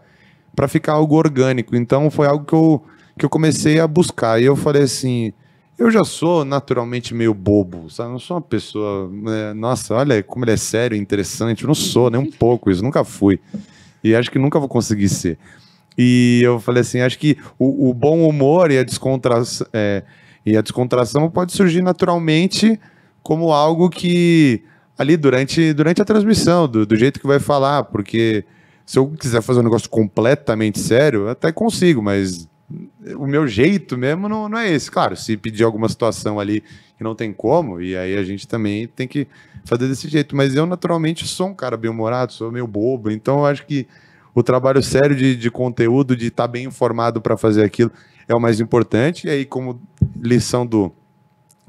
ficar algo orgânico. Então, foi algo que eu, que eu comecei a buscar. E eu falei assim. Eu já sou naturalmente meio bobo, sabe? Não sou uma pessoa. Né, nossa, olha como ele é sério, interessante. Eu não sou, nem um pouco isso, nunca fui. E acho que nunca vou conseguir ser. E eu falei assim: acho que o, o bom humor e a, descontra é, e a descontração pode surgir naturalmente como algo que ali durante, durante a transmissão, do, do jeito que vai falar, porque se eu quiser fazer um negócio completamente sério, até consigo, mas o meu jeito mesmo não, não é esse. Claro, se pedir alguma situação ali que não tem como, e aí a gente também tem que fazer desse jeito. Mas eu, naturalmente, sou um cara bem-humorado, sou meio bobo, então eu acho que o trabalho sério de, de conteúdo, de estar tá bem informado para fazer aquilo, é o mais importante. E aí, como lição do,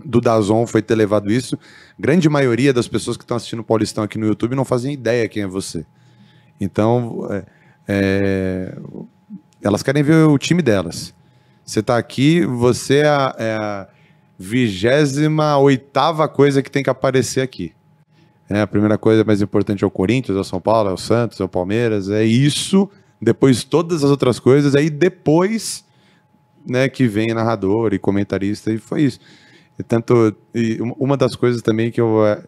do Dazon foi ter levado isso, grande maioria das pessoas que estão assistindo o Paulistão aqui no YouTube não fazem ideia quem é você. Então, é, é elas querem ver o time delas. Você está aqui, você é, é a vigésima oitava coisa que tem que aparecer aqui. É, a primeira coisa mais importante é o Corinthians, é o São Paulo, é o Santos, é o Palmeiras, é isso. Depois todas as outras coisas, aí depois né, que vem narrador e comentarista, e foi isso. E tanto, e uma das coisas também que eu, é,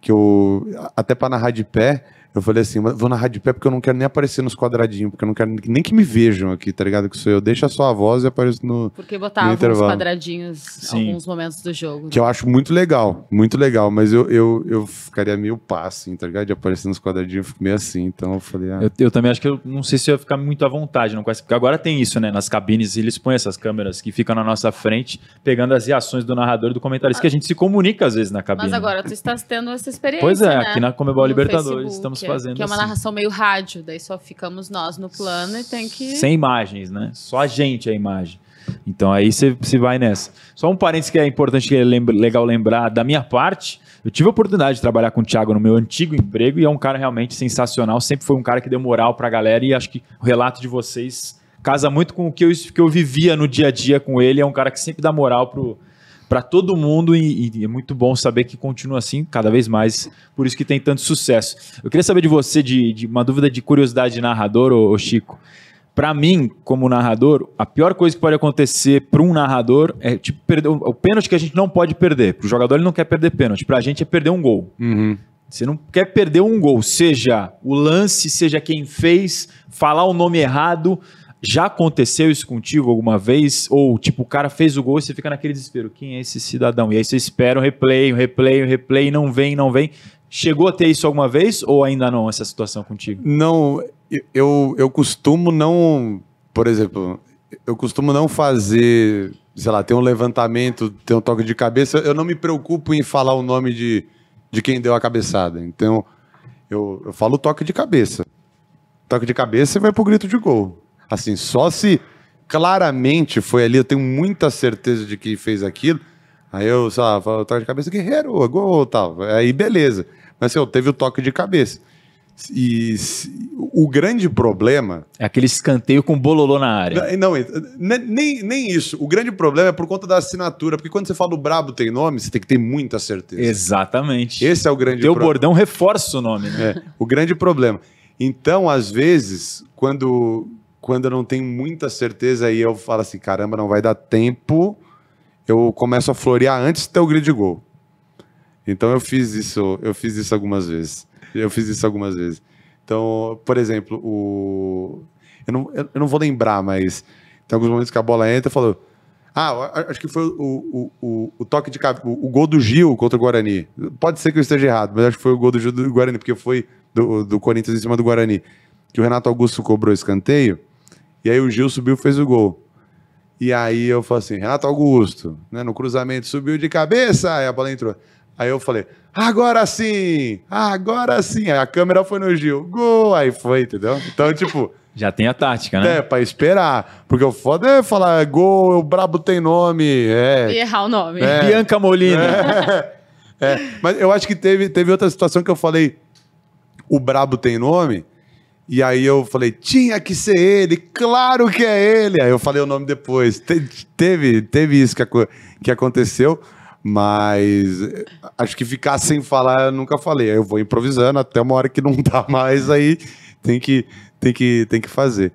que eu até para narrar de pé, eu falei assim, vou narrar de pé porque eu não quero nem aparecer nos quadradinhos, porque eu não quero nem que me vejam aqui, tá ligado? Que sou eu. Deixa só a voz e apareço no. Porque botava uns quadradinhos Sim. alguns momentos do jogo. Que né? eu acho muito legal, muito legal, mas eu, eu, eu ficaria meio pá, assim, tá ligado? De aparecer nos quadradinhos, eu fico meio assim, então eu falei. Ah. Eu, eu, também acho que eu não sei se eu ia ficar muito à vontade, não conheço. Porque agora tem isso, né? Nas cabines, eles põem essas câmeras que ficam na nossa frente, pegando as reações do narrador e do comentarista, ah. que a ah. gente se comunica às vezes na cabine. Mas agora tu estás tendo essa experiência. Pois é, né? aqui na Comebol Libertadores Facebook. estamos é, fazendo Que é uma assim. narração meio rádio, daí só ficamos nós no plano e tem que... Sem imagens, né? Só a gente é a imagem. Então aí você vai nessa. Só um parênteses que é importante, que é lembra, legal lembrar da minha parte. Eu tive a oportunidade de trabalhar com o Thiago no meu antigo emprego e é um cara realmente sensacional. Sempre foi um cara que deu moral para a galera e acho que o relato de vocês casa muito com o que eu, que eu vivia no dia a dia com ele. É um cara que sempre dá moral pro, para todo mundo e, e, é muito bom saber que continua assim cada vez mais, por isso que tem tanto sucesso. Eu queria saber de você, de, de uma dúvida de curiosidade de narrador, ô, ô Chico. Para mim, como narrador, a pior coisa que pode acontecer para um narrador é tipo, perder, o, pênalti que a gente não pode perder. Para o jogador, ele não quer perder pênalti. Para a gente, é perder um gol. Uhum. Você não quer perder um gol, seja o lance, seja quem fez, falar o nome errado. Já aconteceu isso contigo alguma vez? Ou, tipo, o cara fez o gol e você fica naquele desespero. Quem é esse cidadão? E aí você espera um replay, um replay, um replay, não vem, não vem. Chegou a ter isso alguma vez ou ainda não, essa situação contigo? Não, eu, eu costumo não. Por exemplo, eu costumo não fazer, sei lá, ter um levantamento, ter um toque de cabeça. Eu não me preocupo em falar o nome de, de quem deu a cabeçada. Então, eu, eu falo toque de cabeça. Toque de cabeça e vai pro grito de gol. Assim, só se claramente foi ali, eu tenho muita certeza de que fez aquilo. Aí eu, sei lá, falo, toque de cabeça, guerreiro, gol, tal. Aí beleza. Mas assim, teve o toque de cabeça. E o grande problema. É aquele escanteio com bololô na área. Não, né, nem, nem isso. O grande problema é por conta da assinatura. Porque quando você fala o brabo tem nome, você tem que ter muita certeza. Exatamente. Esse é o grande Teu problema. Teu bordão reforça o nome, né? É, o grande problema. Então, às vezes, quando quando eu não tenho muita certeza e eu falo assim, caramba, não vai dar tempo, eu começo a florear antes de ter o grid de gol. Então eu fiz isso, eu fiz isso algumas vezes. Eu fiz isso algumas vezes. Então, por exemplo, o eu não, eu não vou lembrar, mas tem alguns momentos que a bola entra e falou ah, acho que foi o, o, o, o toque de cabeça, o, gol do Gil contra o Guarani. Pode ser que eu esteja errado, mas acho que foi o gol do Gil do Guarani, porque foi do, do Corinthians em cima do Guarani. Que o Renato Augusto cobrou escanteio. E aí o Gil subiu fez o gol. E aí eu falei assim, Renato ah, tá Augusto, né, no cruzamento, subiu de cabeça, aí a bola entrou. Aí eu falei, agora sim, agora sim. Aí a câmera foi no Gil, gol, aí foi, entendeu? Então, tipo... (laughs) Já tem a tática, né? É, pra esperar. Porque o foda é falar gol, o brabo tem nome. É. E errar o nome. É. Bianca Molina. É. (laughs) é. Mas eu acho que teve, teve outra situação que eu falei, o brabo tem nome, e aí eu falei, tinha que ser ele, claro que é ele. Aí eu falei o nome depois. Te, teve, teve isso que, que aconteceu, mas eh, acho que ficar sem falar eu nunca falei. Aí eu vou improvisando até uma hora que não (laughs) dá mais, aí tem que, tem que, tem que fazer.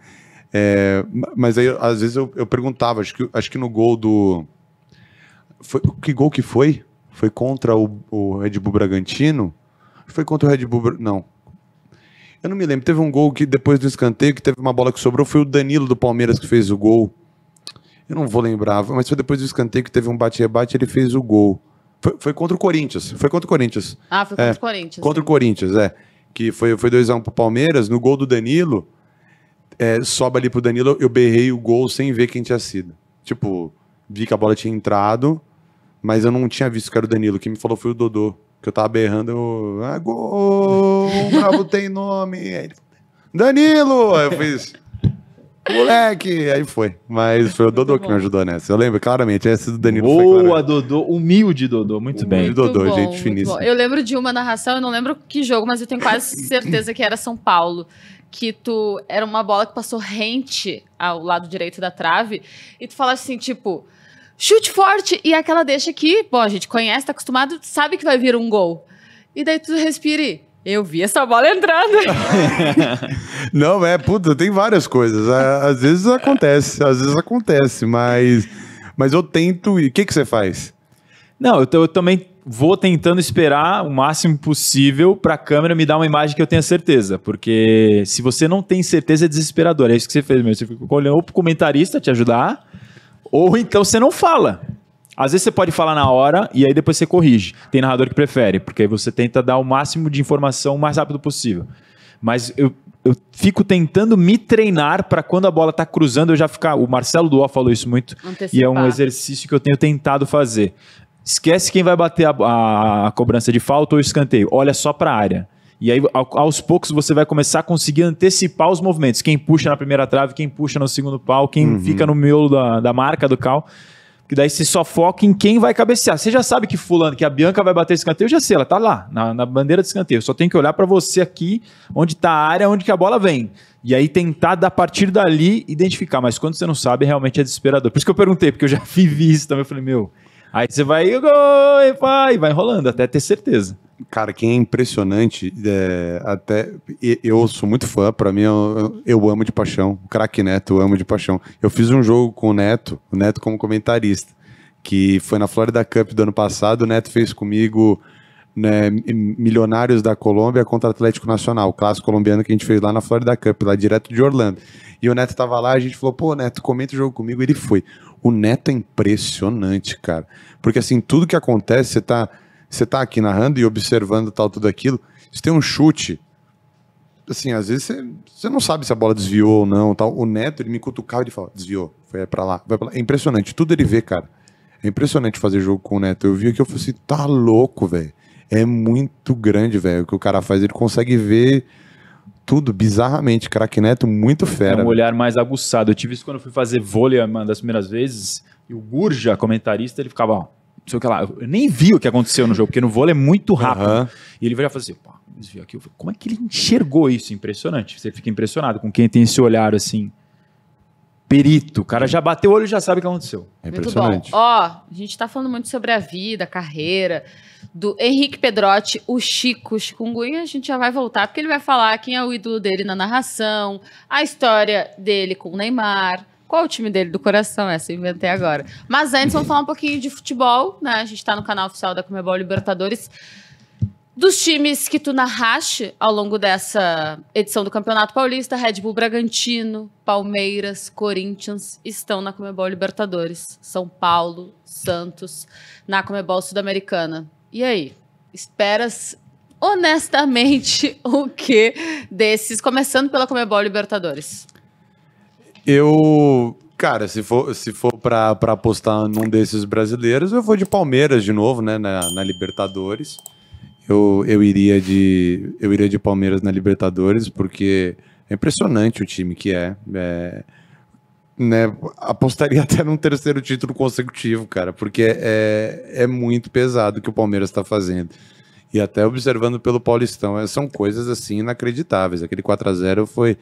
É, mas aí, às vezes, eu, eu perguntava, acho que, acho que no gol do. Foi, que gol que foi? Foi contra o, o Red Bull Bragantino? Foi contra o Red Bull. Não, eu não me lembro. Teve um gol que depois do escanteio, que teve uma bola que sobrou, foi o Danilo do Palmeiras que fez o gol. Eu não vou lembrar, mas foi depois do escanteio que teve um bate-rebate, ele fez o gol. Foi, foi, contra o Corinthians. Foi contra o Corinthians. Ah, foi contra é, o Corinthians. Contra sim. o né? Corinthians, é. Que foi 2x1 foi dois a um pro Palmeiras. No gol do Danilo, é, sobe ali pro Danilo, eu berrei o gol sem ver quem tinha sido. Tipo, vi que a bola tinha entrado, mas eu não tinha visto que era o Danilo. Quem me falou foi o Dodô que eu tava berrando, eu, ah, gol, o brabo tem nome. Aí ele, Danilo! Aí eu fiz, moleque! Aí foi. Mas foi o Dodô que me ajudou nessa. Eu lembro claramente, esse do Danilo Boa, foi Boa, Dodô, humilde Dodô, muito bem. Humilde Dodô, bom, gente finíssima. Eu lembro de uma narração, eu não lembro que jogo, mas eu tenho quase certeza que era São Paulo que tu era uma bola que passou rente ao lado direito da trave e tu falaste assim, tipo, chute forte e aquela deixa que, bom, a gente conhece, tá acostumado, sabe que vai vir um gol. E daí tu respire. Eu vi essa bola entrando. (laughs) Não, é, puta, tem várias coisas. É, às vezes acontece, às vezes acontece, mas, mas eu tento. E o que, que você faz? Não, eu, eu também vou tentando esperar o máximo possível para a câmera me dar uma imagem que eu tenha certeza. Porque se você não tem certeza, é desesperador. É isso que você fez mesmo. Você ficou olhando para o comentarista te ajudar ou então você não fala. Às vezes você pode falar na hora e aí depois você corrige. Tem narrador que prefere, porque aí você tenta dar o máximo de informação o mais rápido possível. Mas eu, eu fico tentando me treinar para quando a bola está cruzando eu já ficar. O Marcelo Duó falou isso muito. Antecipar. E é um exercício que eu tenho tentado fazer. Esquece quem vai bater a, a, a cobrança de falta ou escanteio. Olha só para a área. E aí, aos poucos, você vai começar a conseguir antecipar os movimentos. Quem puxa na primeira trave, quem puxa no segundo pau, quem uhum. fica no miolo da, da marca do cal. que daí você só foca em quem vai cabecear. Você já sabe que fulano, que a Bianca vai bater escanteio, eu já sei, ela tá lá, na, na bandeira de escanteio. Só tem que olhar para você aqui, onde tá a área, onde que a bola vem. E aí tentar, a partir dali, identificar. Mas quando você não sabe, realmente é desesperador. Por isso que eu perguntei, porque eu já (laughs) vivi isso também. Eu falei, meu... Aí você vai, e vai enrolando, até ter certeza. Cara, quem é impressionante, é, até eu sou muito fã, para mim eu, eu, amo de paixão, o craque Neto eu amo de paixão. Eu fiz um jogo com o Neto, o Neto como comentarista, que foi na Florida Cup do ano passado, o Neto fez comigo né, Milionários da Colômbia contra Atlético Nacional, o clássico colombiano que a gente fez lá na Florida Cup, lá direto de Orlando. E o Neto tava lá, a gente falou, pô, Neto, comenta o jogo comigo, ele foi. O Neto é impressionante, cara, porque assim, tudo que acontece, você tá você tá aqui narrando e observando tal, tudo aquilo, você tem um chute, assim, às vezes você, você não sabe se a bola desviou ou não, tal. O Neto, ele me cutucava e ele fala, desviou, foi para lá, vai pra lá. É impressionante, tudo ele vê, cara. É impressionante fazer jogo com o Neto. Eu vi aqui, eu falei assim, tá louco, velho. É muito grande, velho, o que o cara faz. Ele consegue ver tudo bizarramente. Craque Neto, muito é fera. É um olhar mais aguçado. Eu tive isso quando eu fui fazer vôlei uma das primeiras vezes. E o Gurja, comentarista, ele ficava, ó, sei o que lá. Eu nem vi o que aconteceu no jogo, porque no vôlei é muito rápido. Uhum. E ele vai fazer assim, pô, desviou aqui. Falei, como é que ele enxergou isso? Impressionante. Você fica impressionado com quem tem esse olhar assim. Perito, o cara já bateu o olho e já sabe o que aconteceu. É impressionante. Ó, a gente tá falando muito sobre a vida, carreira, do Henrique Pedrotti, o Chico Chikungunya, a gente já vai voltar, porque ele vai falar quem é o ídolo dele na narração, a história dele com o Neymar. Qual o time dele do coração? Essa eu inventei agora. Mas antes, vamos falar um pouquinho de futebol, né? A gente tá no canal oficial da Comebol Libertadores. Dos times que tu narraste ao longo dessa edição do Campeonato Paulista, Red Bull Bragantino, Palmeiras, Corinthians estão na Comebol Libertadores. São Paulo, Santos, na Comebol Sudamericana. E aí? Esperas honestamente (laughs) o que desses, começando pela Comebol Libertadores? Eu. Cara, se for, se for pra, pra apostar num desses brasileiros, eu vou de Palmeiras de novo, né? Na, na Libertadores. Eu, eu, iria de, eu iria de Palmeiras na Libertadores, porque é impressionante o time que é. é né, apostaria (laughs) até num terceiro título consecutivo, cara, porque é, é muito pesado o que o Palmeiras está fazendo. E até observando pelo Paulistão, é, são coisas assim inacreditáveis. Aquele 4 a 0 foi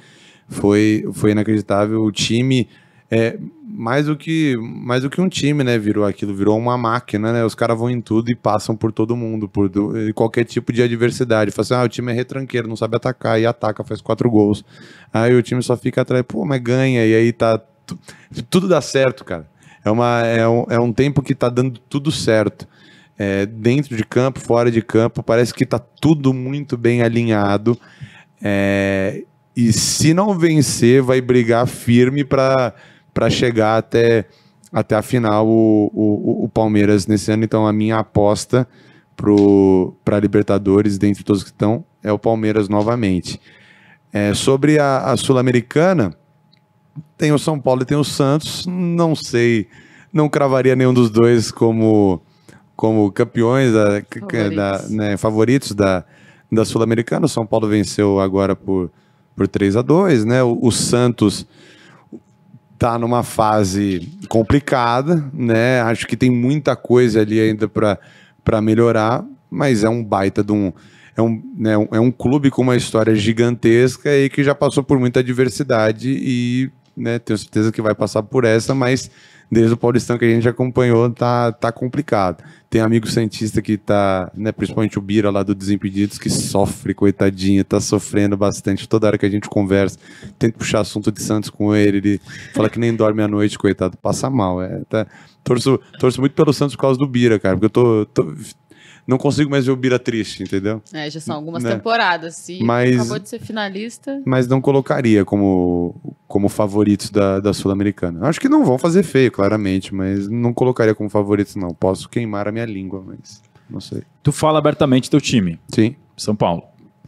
foi, foi inacreditável. O time é mais do que mais do que um time, né? Virou aquilo, virou uma máquina, né? Os caras vão em tudo e passam por todo mundo, por do, eh, qualquer tipo de adversidade. Fala assim, ah, o time é retranqueiro, não sabe atacar, e ataca, faz quatro gols. Aí o time só fica atrás, pô, mas ganha, e aí tá. Tudo dá certo, cara. É, uma, é, um, é um tempo que tá dando tudo certo. É, dentro de campo, fora de campo, parece que tá tudo muito bem alinhado. É, e se não vencer, vai brigar firme para chegar até, até a final o, o, o, Palmeiras nesse ano. Então, a minha aposta para Libertadores, dentre todos que estão, é o Palmeiras novamente. É, sobre a, a Sul-Americana, tem o São Paulo e tem o Santos. Não sei, não cravaria nenhum dos dois como, como campeões, da, favoritos. Da, né, favoritos da, da Sul-Americana. O São Paulo venceu agora por por 3 a 2 né? O, o Santos tá numa fase complicada, né? Acho que tem muita coisa ali ainda para melhorar, mas é um baita de um é um, né, é, é um clube com uma história gigantesca e que já passou por muita adversidade e né, tenho certeza que vai passar por essa, mas desde o Paulistão que a gente acompanhou, tá, tá complicado. Tem amigo cientista que tá, né, principalmente o Bira lá do Desimpedidos, que sofre, coitadinho, tá sofrendo bastante. Toda hora que a gente conversa, tenta puxar assunto de Santos com ele, ele fala que nem dorme à noite, coitado, passa mal. É, tá, torço, torço muito pelo Santos por causa do Bira, cara, porque eu tô, tô não consigo mais ver o Bira triste, entendeu? É, já são algumas né? temporadas. sim. mas, acabou de ser finalista. Mas não colocaria como, como favorito da, da Sul-Americana. Acho que não vão fazer feio, claramente, mas não colocaria como favorito, não. Posso queimar a minha língua, mas não sei. Tu fala abertamente teu time. Sim. São Paulo.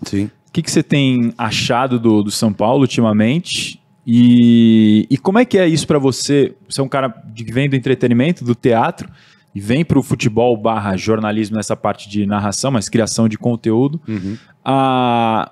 Sim. O que, que você tem achado do, do São Paulo ultimamente? E, e como é que é isso para você? Você é um cara que vem do entretenimento, do teatro e vem para o futebol barra jornalismo nessa parte de narração, mas criação de conteúdo. Uhum. Ah,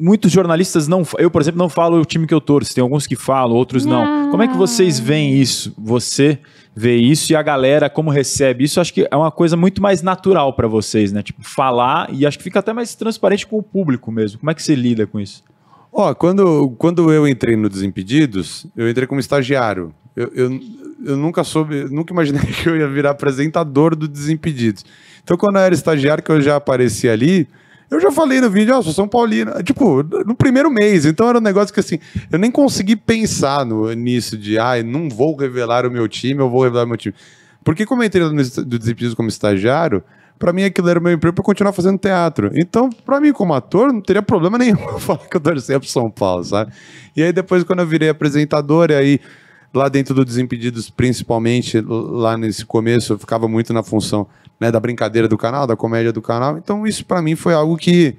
muitos jornalistas não. Eu, por exemplo, não falo o time que eu torço. Tem alguns que falam, outros não. não. Ah. Como é que vocês veem isso? Você vê isso e a galera como recebe isso? Acho que é uma coisa muito mais natural para vocês, né? Tipo, falar e acho que fica até mais transparente com o público mesmo. Como é que você lida com isso? Ó, oh, quando, quando eu entrei no Desimpedidos, eu entrei como estagiário. Eu, eu, eu nunca soube, nunca imaginei (laughs) que eu ia virar apresentador do Desimpedidos. Então, quando eu era estagiário, que eu já apareci ali, eu já falei no vídeo, ó, oh, ah, sou São Paulino. Tipo, no primeiro mês. Então era um negócio que assim, eu nem consegui pensar no, nisso de, ai, ah, não vou revelar o meu time, eu vou revelar o meu time. Porque como eu entrei no, do Desimpedidos como estagiário, para mim aquilo era meu emprego para continuar fazendo teatro. Então, para mim como ator, não teria problema nenhum (laughs) falar que eu torcia pro São Paulo, sabe? E aí depois quando eu virei apresentador, e aí lá dentro do Desimpedidos, principalmente lá nesse começo, eu ficava muito na função né, da brincadeira do canal, da comédia do canal. Então isso para mim foi algo que,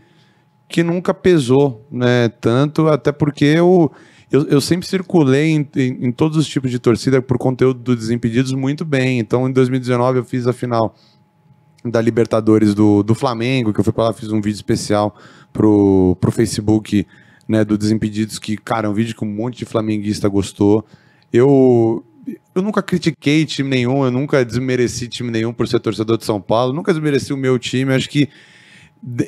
que nunca pesou né, tanto, até porque eu, eu, eu sempre circulei em, em, em, todos os tipos de torcida por conteúdo do Desimpedidos muito bem. Então em 2019 eu fiz a final da Libertadores do, do Flamengo, que eu fui para lá fiz um vídeo especial pro, pro Facebook né, do Desimpedidos, que, cara, é um vídeo que um monte de flamenguista gostou. Eu, eu nunca critiquei time nenhum, eu nunca desmereci time nenhum por ser torcedor de São Paulo, nunca desmereci o meu time. Acho que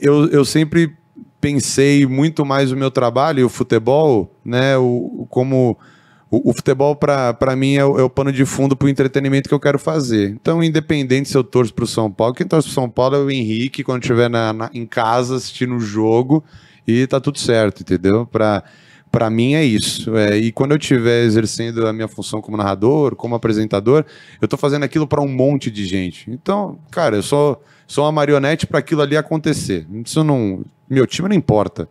eu, eu sempre pensei muito mais o meu trabalho e o futebol, né? O, como o, o futebol para mim é o, é o, pano de fundo para o entretenimento que eu quero fazer. Então, independente se eu torço para o São Paulo, quem torce para São Paulo é o Henrique quando estiver na, na, em casa assistindo o jogo e tá tudo certo, entendeu? Para para mim é isso. É, e quando eu estiver exercendo a minha função como narrador, como apresentador, eu estou fazendo aquilo para um monte de gente. Então, cara, eu sou, sou uma marionete para aquilo ali acontecer. Isso não, meu time não importa.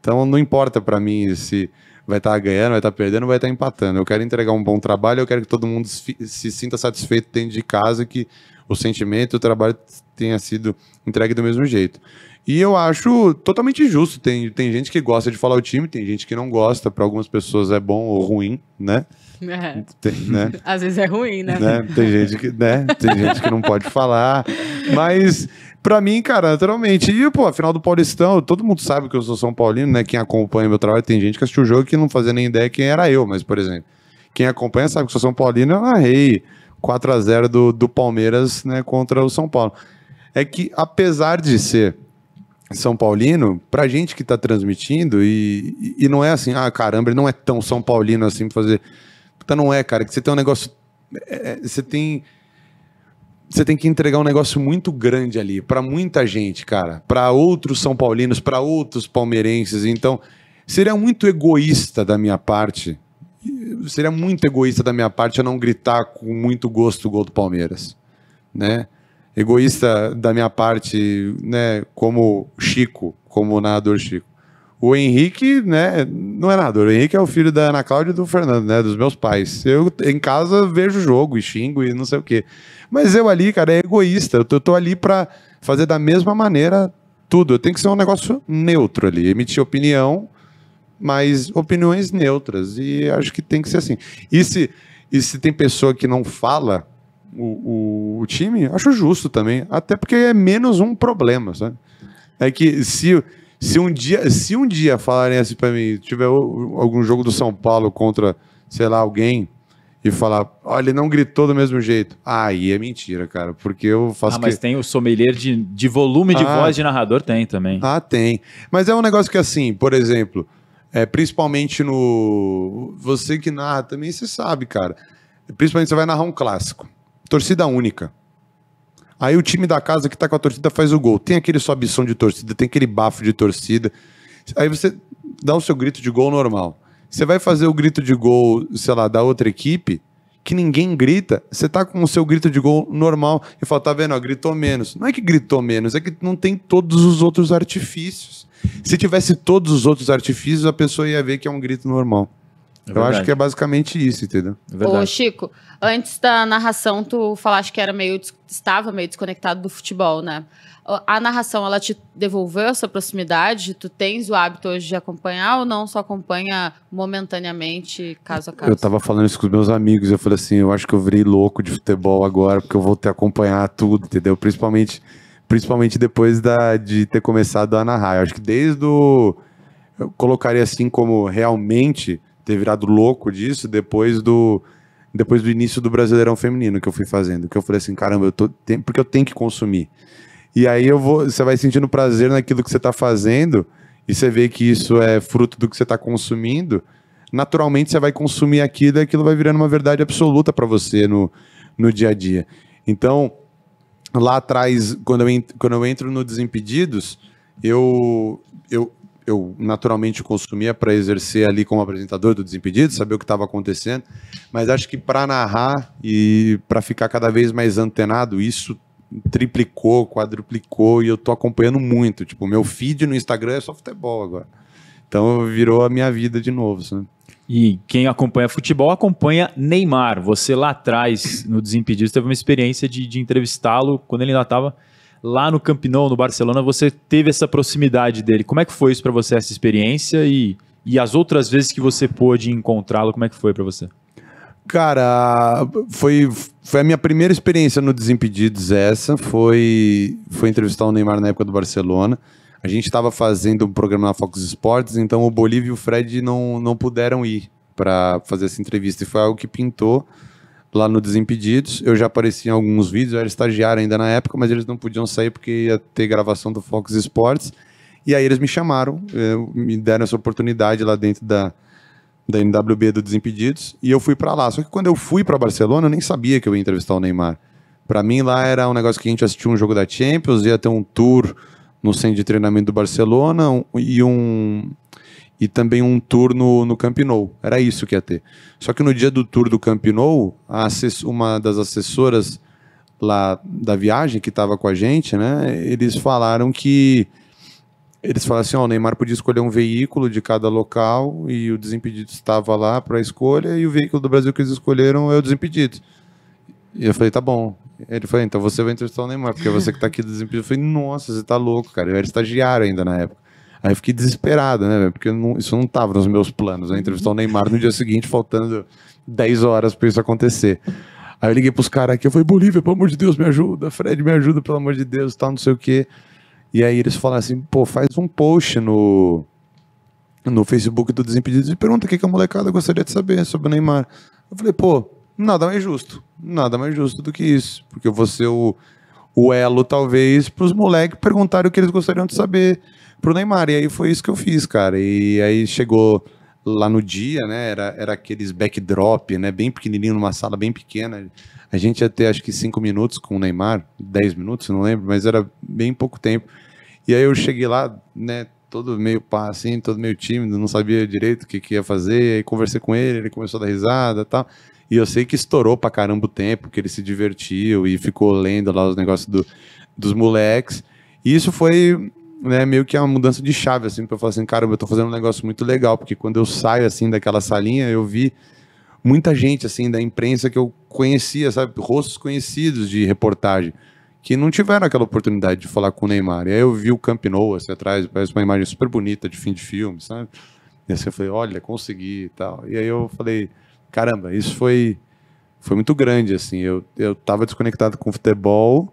Então, não importa para mim se vai estar tá ganhando, vai estar tá perdendo, vai estar tá empatando. Eu quero entregar um bom trabalho, eu quero que todo mundo se sinta satisfeito dentro de casa, que o sentimento, o trabalho tenha sido entregue do mesmo jeito. E eu acho totalmente justo. Tem, tem gente que gosta de falar o time, tem gente que não gosta. Para algumas pessoas é bom ou ruim, né? É. Tem, né? (laughs) Às vezes é ruim, né? né? Tem, gente que, né? tem gente que não pode falar. Mas, para mim, cara, naturalmente. E, pô, afinal do Paulistão, todo mundo sabe que eu sou São Paulino, né? Quem acompanha meu trabalho, tem gente que assistiu o jogo que não fazia nem ideia quem era eu, mas, por exemplo, quem acompanha sabe que eu sou São Paulino, eu narrei 4 a 0 do, do Palmeiras né, contra o São Paulo. É que, apesar de ser são Paulino, pra gente que tá transmitindo, e, e não é assim, ah, caramba, ele não é tão São Paulino assim pra fazer. Puta, não é, cara, é que você tem um negócio. É, é, você tem. Você tem que entregar um negócio muito grande ali, para muita gente, cara. para outros São Paulinos, para outros palmeirenses. Então, seria muito egoísta da minha parte. Seria muito egoísta da minha parte eu não gritar com muito gosto o gol do Palmeiras, né? egoísta da minha parte, né, como Chico, como narrador Chico. O Henrique, né, não é narrador. O Henrique é o filho da Ana Cláudia e do Fernando, né, dos meus pais. Eu em casa vejo jogo e xingo e não sei o quê. Mas eu ali, cara, é egoísta. Eu tô, eu tô ali para fazer da mesma maneira tudo. Eu tenho que ser um negócio neutro ali, emitir opinião, mas opiniões neutras. E acho que tem que ser assim. E se, e se tem pessoa que não fala, o, o, o time, acho justo também. Até porque é menos um problema, sabe? É que se, se um dia, se um dia falarem assim para mim, tiver algum jogo do São Paulo contra, sei lá, alguém e falar, olha, ele não gritou do mesmo jeito. Aí é mentira, cara, porque eu faço Ah, mas que... tem o sommelier de, de volume de ah, voz de narrador tem também. Ah, tem. Mas é um negócio que assim, por exemplo, é principalmente no você que narra também, você sabe, cara. Principalmente você vai narrar um clássico torcida única. Aí o time da casa que tá com a torcida faz o gol. Tem aquele sobição de torcida, tem aquele bafo de torcida. Aí você dá o seu grito de gol normal. Você vai fazer o grito de gol, sei lá, da outra equipe, que ninguém grita, você tá com o seu grito de gol normal e fala, tá vendo, ó, gritou menos. Não é que gritou menos, é que não tem todos os outros artifícios. Se tivesse todos os outros artifícios, a pessoa ia ver que é um grito normal. É eu acho que é basicamente isso, entendeu? É Ô, Chico, antes da narração, tu falaste que era meio, estava meio desconectado do futebol, né? A narração, ela te devolveu essa proximidade? Tu tens o hábito hoje de acompanhar ou não? Só acompanha momentaneamente, caso a caso? Eu tava falando isso com os meus amigos. Eu falei assim, eu acho que eu virei louco de futebol agora, porque eu vou ter acompanhar tudo, entendeu? Principalmente, principalmente depois da, de ter começado a narrar. Eu acho que desde o... Eu colocaria assim como realmente ter virado louco disso depois do depois do início do Brasileirão Feminino que eu fui fazendo, que eu falei assim, caramba, eu tô tem, porque eu tenho que consumir. E aí eu vou, você vai sentindo prazer naquilo que você está fazendo e você vê que isso é fruto do que você está consumindo, naturalmente você vai consumir aquilo e aquilo vai virando uma verdade absoluta para você no, no dia a dia. Então, lá atrás, quando eu, entro, quando eu entro no Desimpedidos, eu, eu, eu naturalmente consumia para exercer ali como apresentador do Desimpedido, saber o que estava acontecendo, mas acho que para narrar e para ficar cada vez mais antenado, isso triplicou, quadruplicou e eu tô acompanhando muito. Tipo, meu feed no Instagram é só futebol agora. Então virou a minha vida de novo, sabe? E quem acompanha futebol acompanha Neymar. Você lá atrás, no Desimpedido teve uma experiência de, de entrevistá-lo quando ele ainda estava lá no Campinão no Barcelona, você teve essa proximidade dele. Como é que foi isso para você, essa experiência? E, e as outras vezes que você pôde encontrá-lo, como é que foi para você? Cara, foi, foi a minha primeira experiência no Desimpedidos essa, foi, foi entrevistar o Neymar na época do Barcelona. A gente estava fazendo um programa na Fox Sports, então o Bolívia e o Fred não, não puderam ir para fazer essa entrevista. E foi algo que pintou lá no Desimpedidos. Eu já apareci em alguns vídeos, eu era estagiário ainda na época, mas eles não podiam sair porque ia ter gravação do Fox Sports. E aí eles me chamaram, eh, me deram essa oportunidade lá dentro da, da NWB do Desimpedidos, e eu fui para lá. Só que quando eu fui para Barcelona, eu nem sabia que eu ia entrevistar o Neymar. Para mim lá era um negócio que a gente assistia um jogo da Champions, ia ter um tour no centro de treinamento do Barcelona um, e um, e também um tour no, no Camp Nou. Era isso que ia ter. Só que no dia do tour do Camp Nou, uma das assessoras lá da viagem que estava com a gente, né, eles falaram que eles falaram assim, ó, o Neymar podia escolher um veículo de cada local e o Desimpedido estava lá para escolha e o veículo do Brasil que eles escolheram é o Desimpedido. E eu falei, tá bom. Ele falou, então você vai entrevistar o Neymar, porque é você que tá aqui do Desimpedido. Eu falei, nossa, você tá louco, cara. Eu era estagiário ainda na época. Aí fiquei desesperado, né? Porque não, isso não estava nos meus planos. Né? Entrevistar o Neymar no dia seguinte, faltando 10 horas para isso acontecer. Aí eu liguei pros caras aqui, eu falei, Bolívia, pelo amor de Deus, me ajuda, Fred, me ajuda, pelo amor de Deus, tal, não sei o quê. E aí eles falaram assim, pô, faz um post no, no Facebook do Desimpedidos e pergunta o que, que a molecada gostaria de saber sobre o Neymar. Eu falei, pô, nada mais justo, nada mais justo do que isso, porque eu vou ser o, o elo, talvez, pros moleques perguntarem o que eles gostariam de saber pro Neymar. E aí foi isso que eu fiz, cara. E aí chegou lá no dia, né? Era, era aqueles backdrop, né? Bem pequenininho, numa sala bem pequena. A gente ia ter acho que cinco minutos com o Neymar, dez minutos, não lembro, mas era bem pouco tempo. E aí eu cheguei lá, né? Todo meio pá, assim, todo meio tímido, não sabia direito o que, que ia fazer. Aí conversei com ele, ele começou a dar risada e tal. E eu sei que estourou pra caramba o tempo, que ele se divertiu e ficou lendo lá os negócios do, dos moleques. E isso foi né, meio que é uma mudança de chave, assim, pra eu falar assim, cara, eu tô fazendo um negócio muito legal, porque quando eu saio, assim, daquela salinha, eu vi muita gente, assim, da imprensa que eu conhecia, sabe, rostos conhecidos de reportagem, que não tiveram aquela oportunidade de falar com o Neymar. E aí eu vi o Camp Nou, assim, atrás, parece uma imagem super bonita de fim de filme, sabe? E assim eu falei, olha, consegui e tal. E aí eu falei, caramba, isso foi, foi muito grande, assim, eu, eu tava desconectado com futebol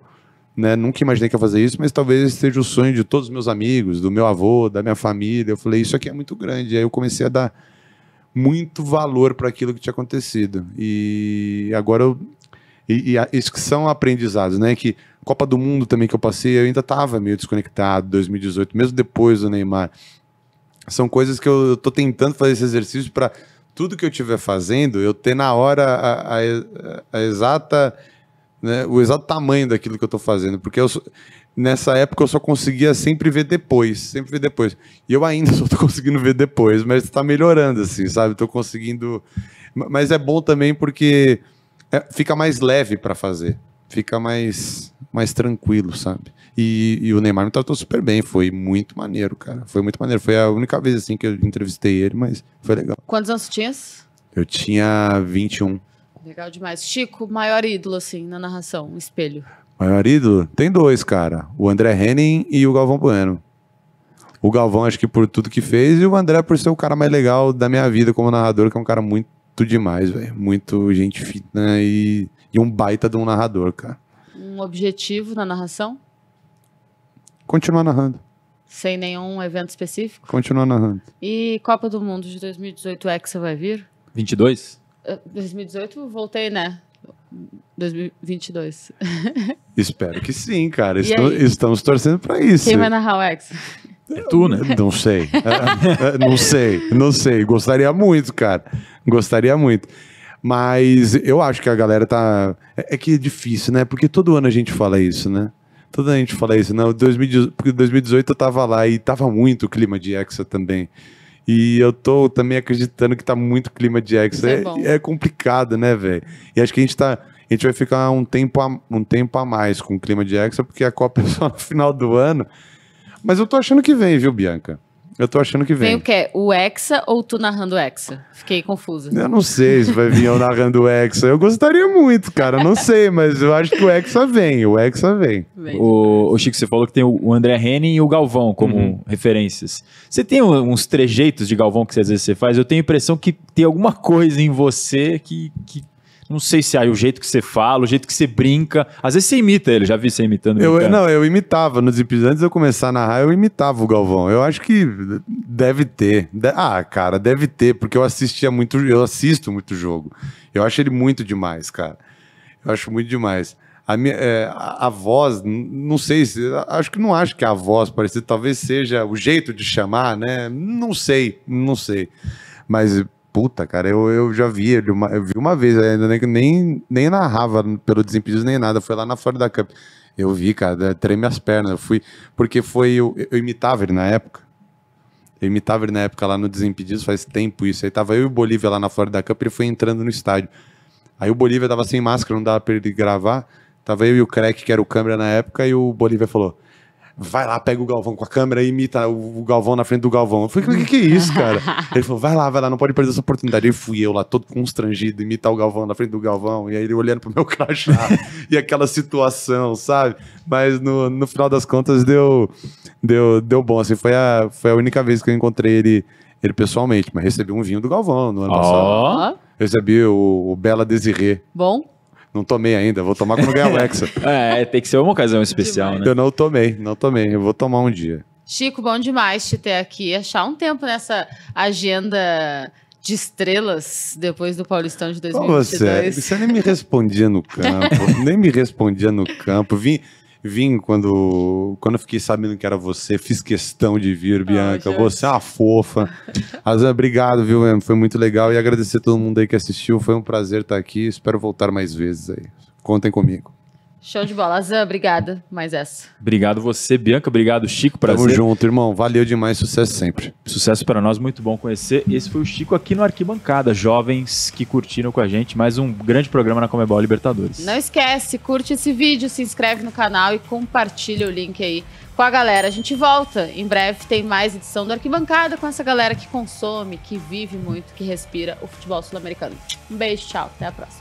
né? Nunca imaginei que ia fazer isso, mas talvez seja o sonho de todos os meus amigos, do meu avô, da minha família. Eu falei, isso aqui é muito grande. Aí eu comecei a dar muito valor para aquilo que tinha acontecido. E agora eu. E, e a, isso que são aprendizados, né? Que Copa do Mundo também que eu passei, eu ainda estava meio desconectado, 2018, mesmo depois do Neymar. São coisas que eu estou tentando fazer esse exercício para tudo que eu estiver fazendo, eu ter na hora a, a, a exata né, o exato tamanho daquilo que eu estou fazendo, porque eu, nessa época eu só conseguia sempre ver depois, sempre ver depois. E eu ainda (laughs) só estou conseguindo ver depois, mas está melhorando, assim, sabe? Estou conseguindo. Mas é bom também porque é, fica mais leve para fazer, fica mais, mais tranquilo, sabe? E, e, o Neymar me tratou super bem, foi muito maneiro, cara. Foi muito maneiro. Foi a única vez assim que eu entrevistei ele, mas foi legal. Quantos anos tinhas? Eu tinha 21. Legal demais. Chico, maior ídolo, assim, na narração, um espelho. Maior ídolo? Tem dois, cara. O André Henning e o Galvão Bueno. O Galvão, acho que por tudo que fez, e o André por ser o cara mais legal da minha vida como narrador, que é um cara muito demais, velho. Muito gente fina e, e um baita de um narrador, cara. Um objetivo na narração? Continuar narrando. Sem nenhum evento específico? Continuar narrando. E Copa do Mundo de 2018 é que você vai vir? 22? 2018 voltei, né? 2022. (laughs) Espero que sim, cara. Estou, estamos torcendo para isso. Quem vai narrar o É tu, né? Não sei. É, é, não sei, não sei. Gostaria muito, cara. Gostaria muito. Mas eu acho que a galera tá. É, é que é difícil, né? Porque todo ano a gente fala isso, né? Toda a gente fala isso. Não, né? 2018, porque 2018 eu tava lá e tava muito o clima de Hexa também. E eu tô também acreditando que tá muito clima de ex. É, é, é complicado, né, velho? E acho que a gente tá. A gente vai ficar um tempo a, um tempo a mais com o clima de Hexa, porque a Copa é só no final do ano. Mas eu tô achando que vem, viu, Bianca? Eu tô achando que vem. Vem o quê? O Hexa ou tu narrando o Hexa? Fiquei confusa. Eu não sei se vai vir eu narrando o Hexa. Eu gostaria muito, cara. Não sei, mas eu acho que o Hexa vem. O Hexa vem. O, o, Chico, você falou que tem o André Henning e o Galvão como uhum. referências. Você tem uns trejeitos de Galvão que às vezes você faz? Eu tenho a impressão que tem alguma coisa em você que, que não sei se aí o jeito que você fala, o jeito que você brinca. Às vezes você imita ele, já vi você imitando eu, Não, eu imitava. Nos episódios antes de eu começar a narrar, eu imitava o Galvão. Eu acho que deve ter. De... ah, cara, deve ter, porque eu assistia muito, eu assisto muito jogo. Eu acho ele muito demais, cara. Eu acho muito demais. A, minha, é, a, a voz, não sei se. Acho que não acho que a voz parecida, talvez seja o jeito de chamar, né? Não sei, não sei. Mas Puta, cara, eu, eu já vi ele, uma, eu vi uma vez, é, ainda nem, nem, nem narrava pelo Desimpedidos nem nada, foi lá na Florida Cup. Eu vi, cara, é, treme as pernas, eu fui, porque foi, eu, eu imitava ele na época, eu imitava ele na época lá no Desimpedidos, faz tempo isso, aí tava eu e o Bolívia lá na Florida Cup, ele foi entrando no estádio. Aí o Bolívia tava sem máscara, não dava pra ele gravar, tava eu e o Crack, que era o câmera na época, e o Bolívia falou vai lá, pega o Galvão com a câmera e imita o Galvão na frente do Galvão. Eu falei, o que, que é isso, cara? (laughs) ele falou, vai lá, vai lá, não pode perder essa oportunidade. E fui eu lá, todo constrangido, imitar o Galvão na frente do Galvão, e aí ele olhando pro meu (laughs) crachá, e aquela situação, sabe? Mas no, no final das contas deu, deu, deu bom, assim, foi a, foi a única vez que eu encontrei ele, ele pessoalmente, mas recebi um vinho do Galvão no ano oh. passado. Recebi o, o Bela Desirê. Bom. Não tomei ainda, vou tomar quando ganhar o Hexa. (laughs) É, é, tem que ser uma ocasião especial, né? Eu não tomei, não tomei. Eu vou tomar um dia. Chico, bom demais te ter aqui. Achar um tempo nessa agenda de estrelas depois do Paulistão de 2022. você, é? você nem me respondia no campo, nem me respondia no campo. Vim, vim quando, quando eu fiquei sabendo que era você, fiz questão de vir, Bianca. você é uma fofa. Azan, (laughs) é, obrigado, viu, mesmo? Foi muito legal. E agradecer a todo mundo aí que assistiu. Foi um prazer estar aqui. Espero voltar mais vezes aí. Contem comigo. Show de bola. Zan, obrigada. Mais essa. Obrigado você, Bianca. Obrigado, Chico. Prazer. Tamo junto, irmão. Valeu demais. Sucesso sempre. Sucesso para nós. Muito bom conhecer. Esse foi o Chico aqui no Arquibancada. Jovens que curtiram com a gente. Mais um grande programa na Comebol Libertadores. Não esquece, curte esse vídeo, se inscreve no canal e compartilha o link aí com a galera. A gente volta. Em breve tem mais edição do Arquibancada com essa galera que consome, que vive muito, que respira o futebol sul-americano. Um beijo, tchau. Até a próxima.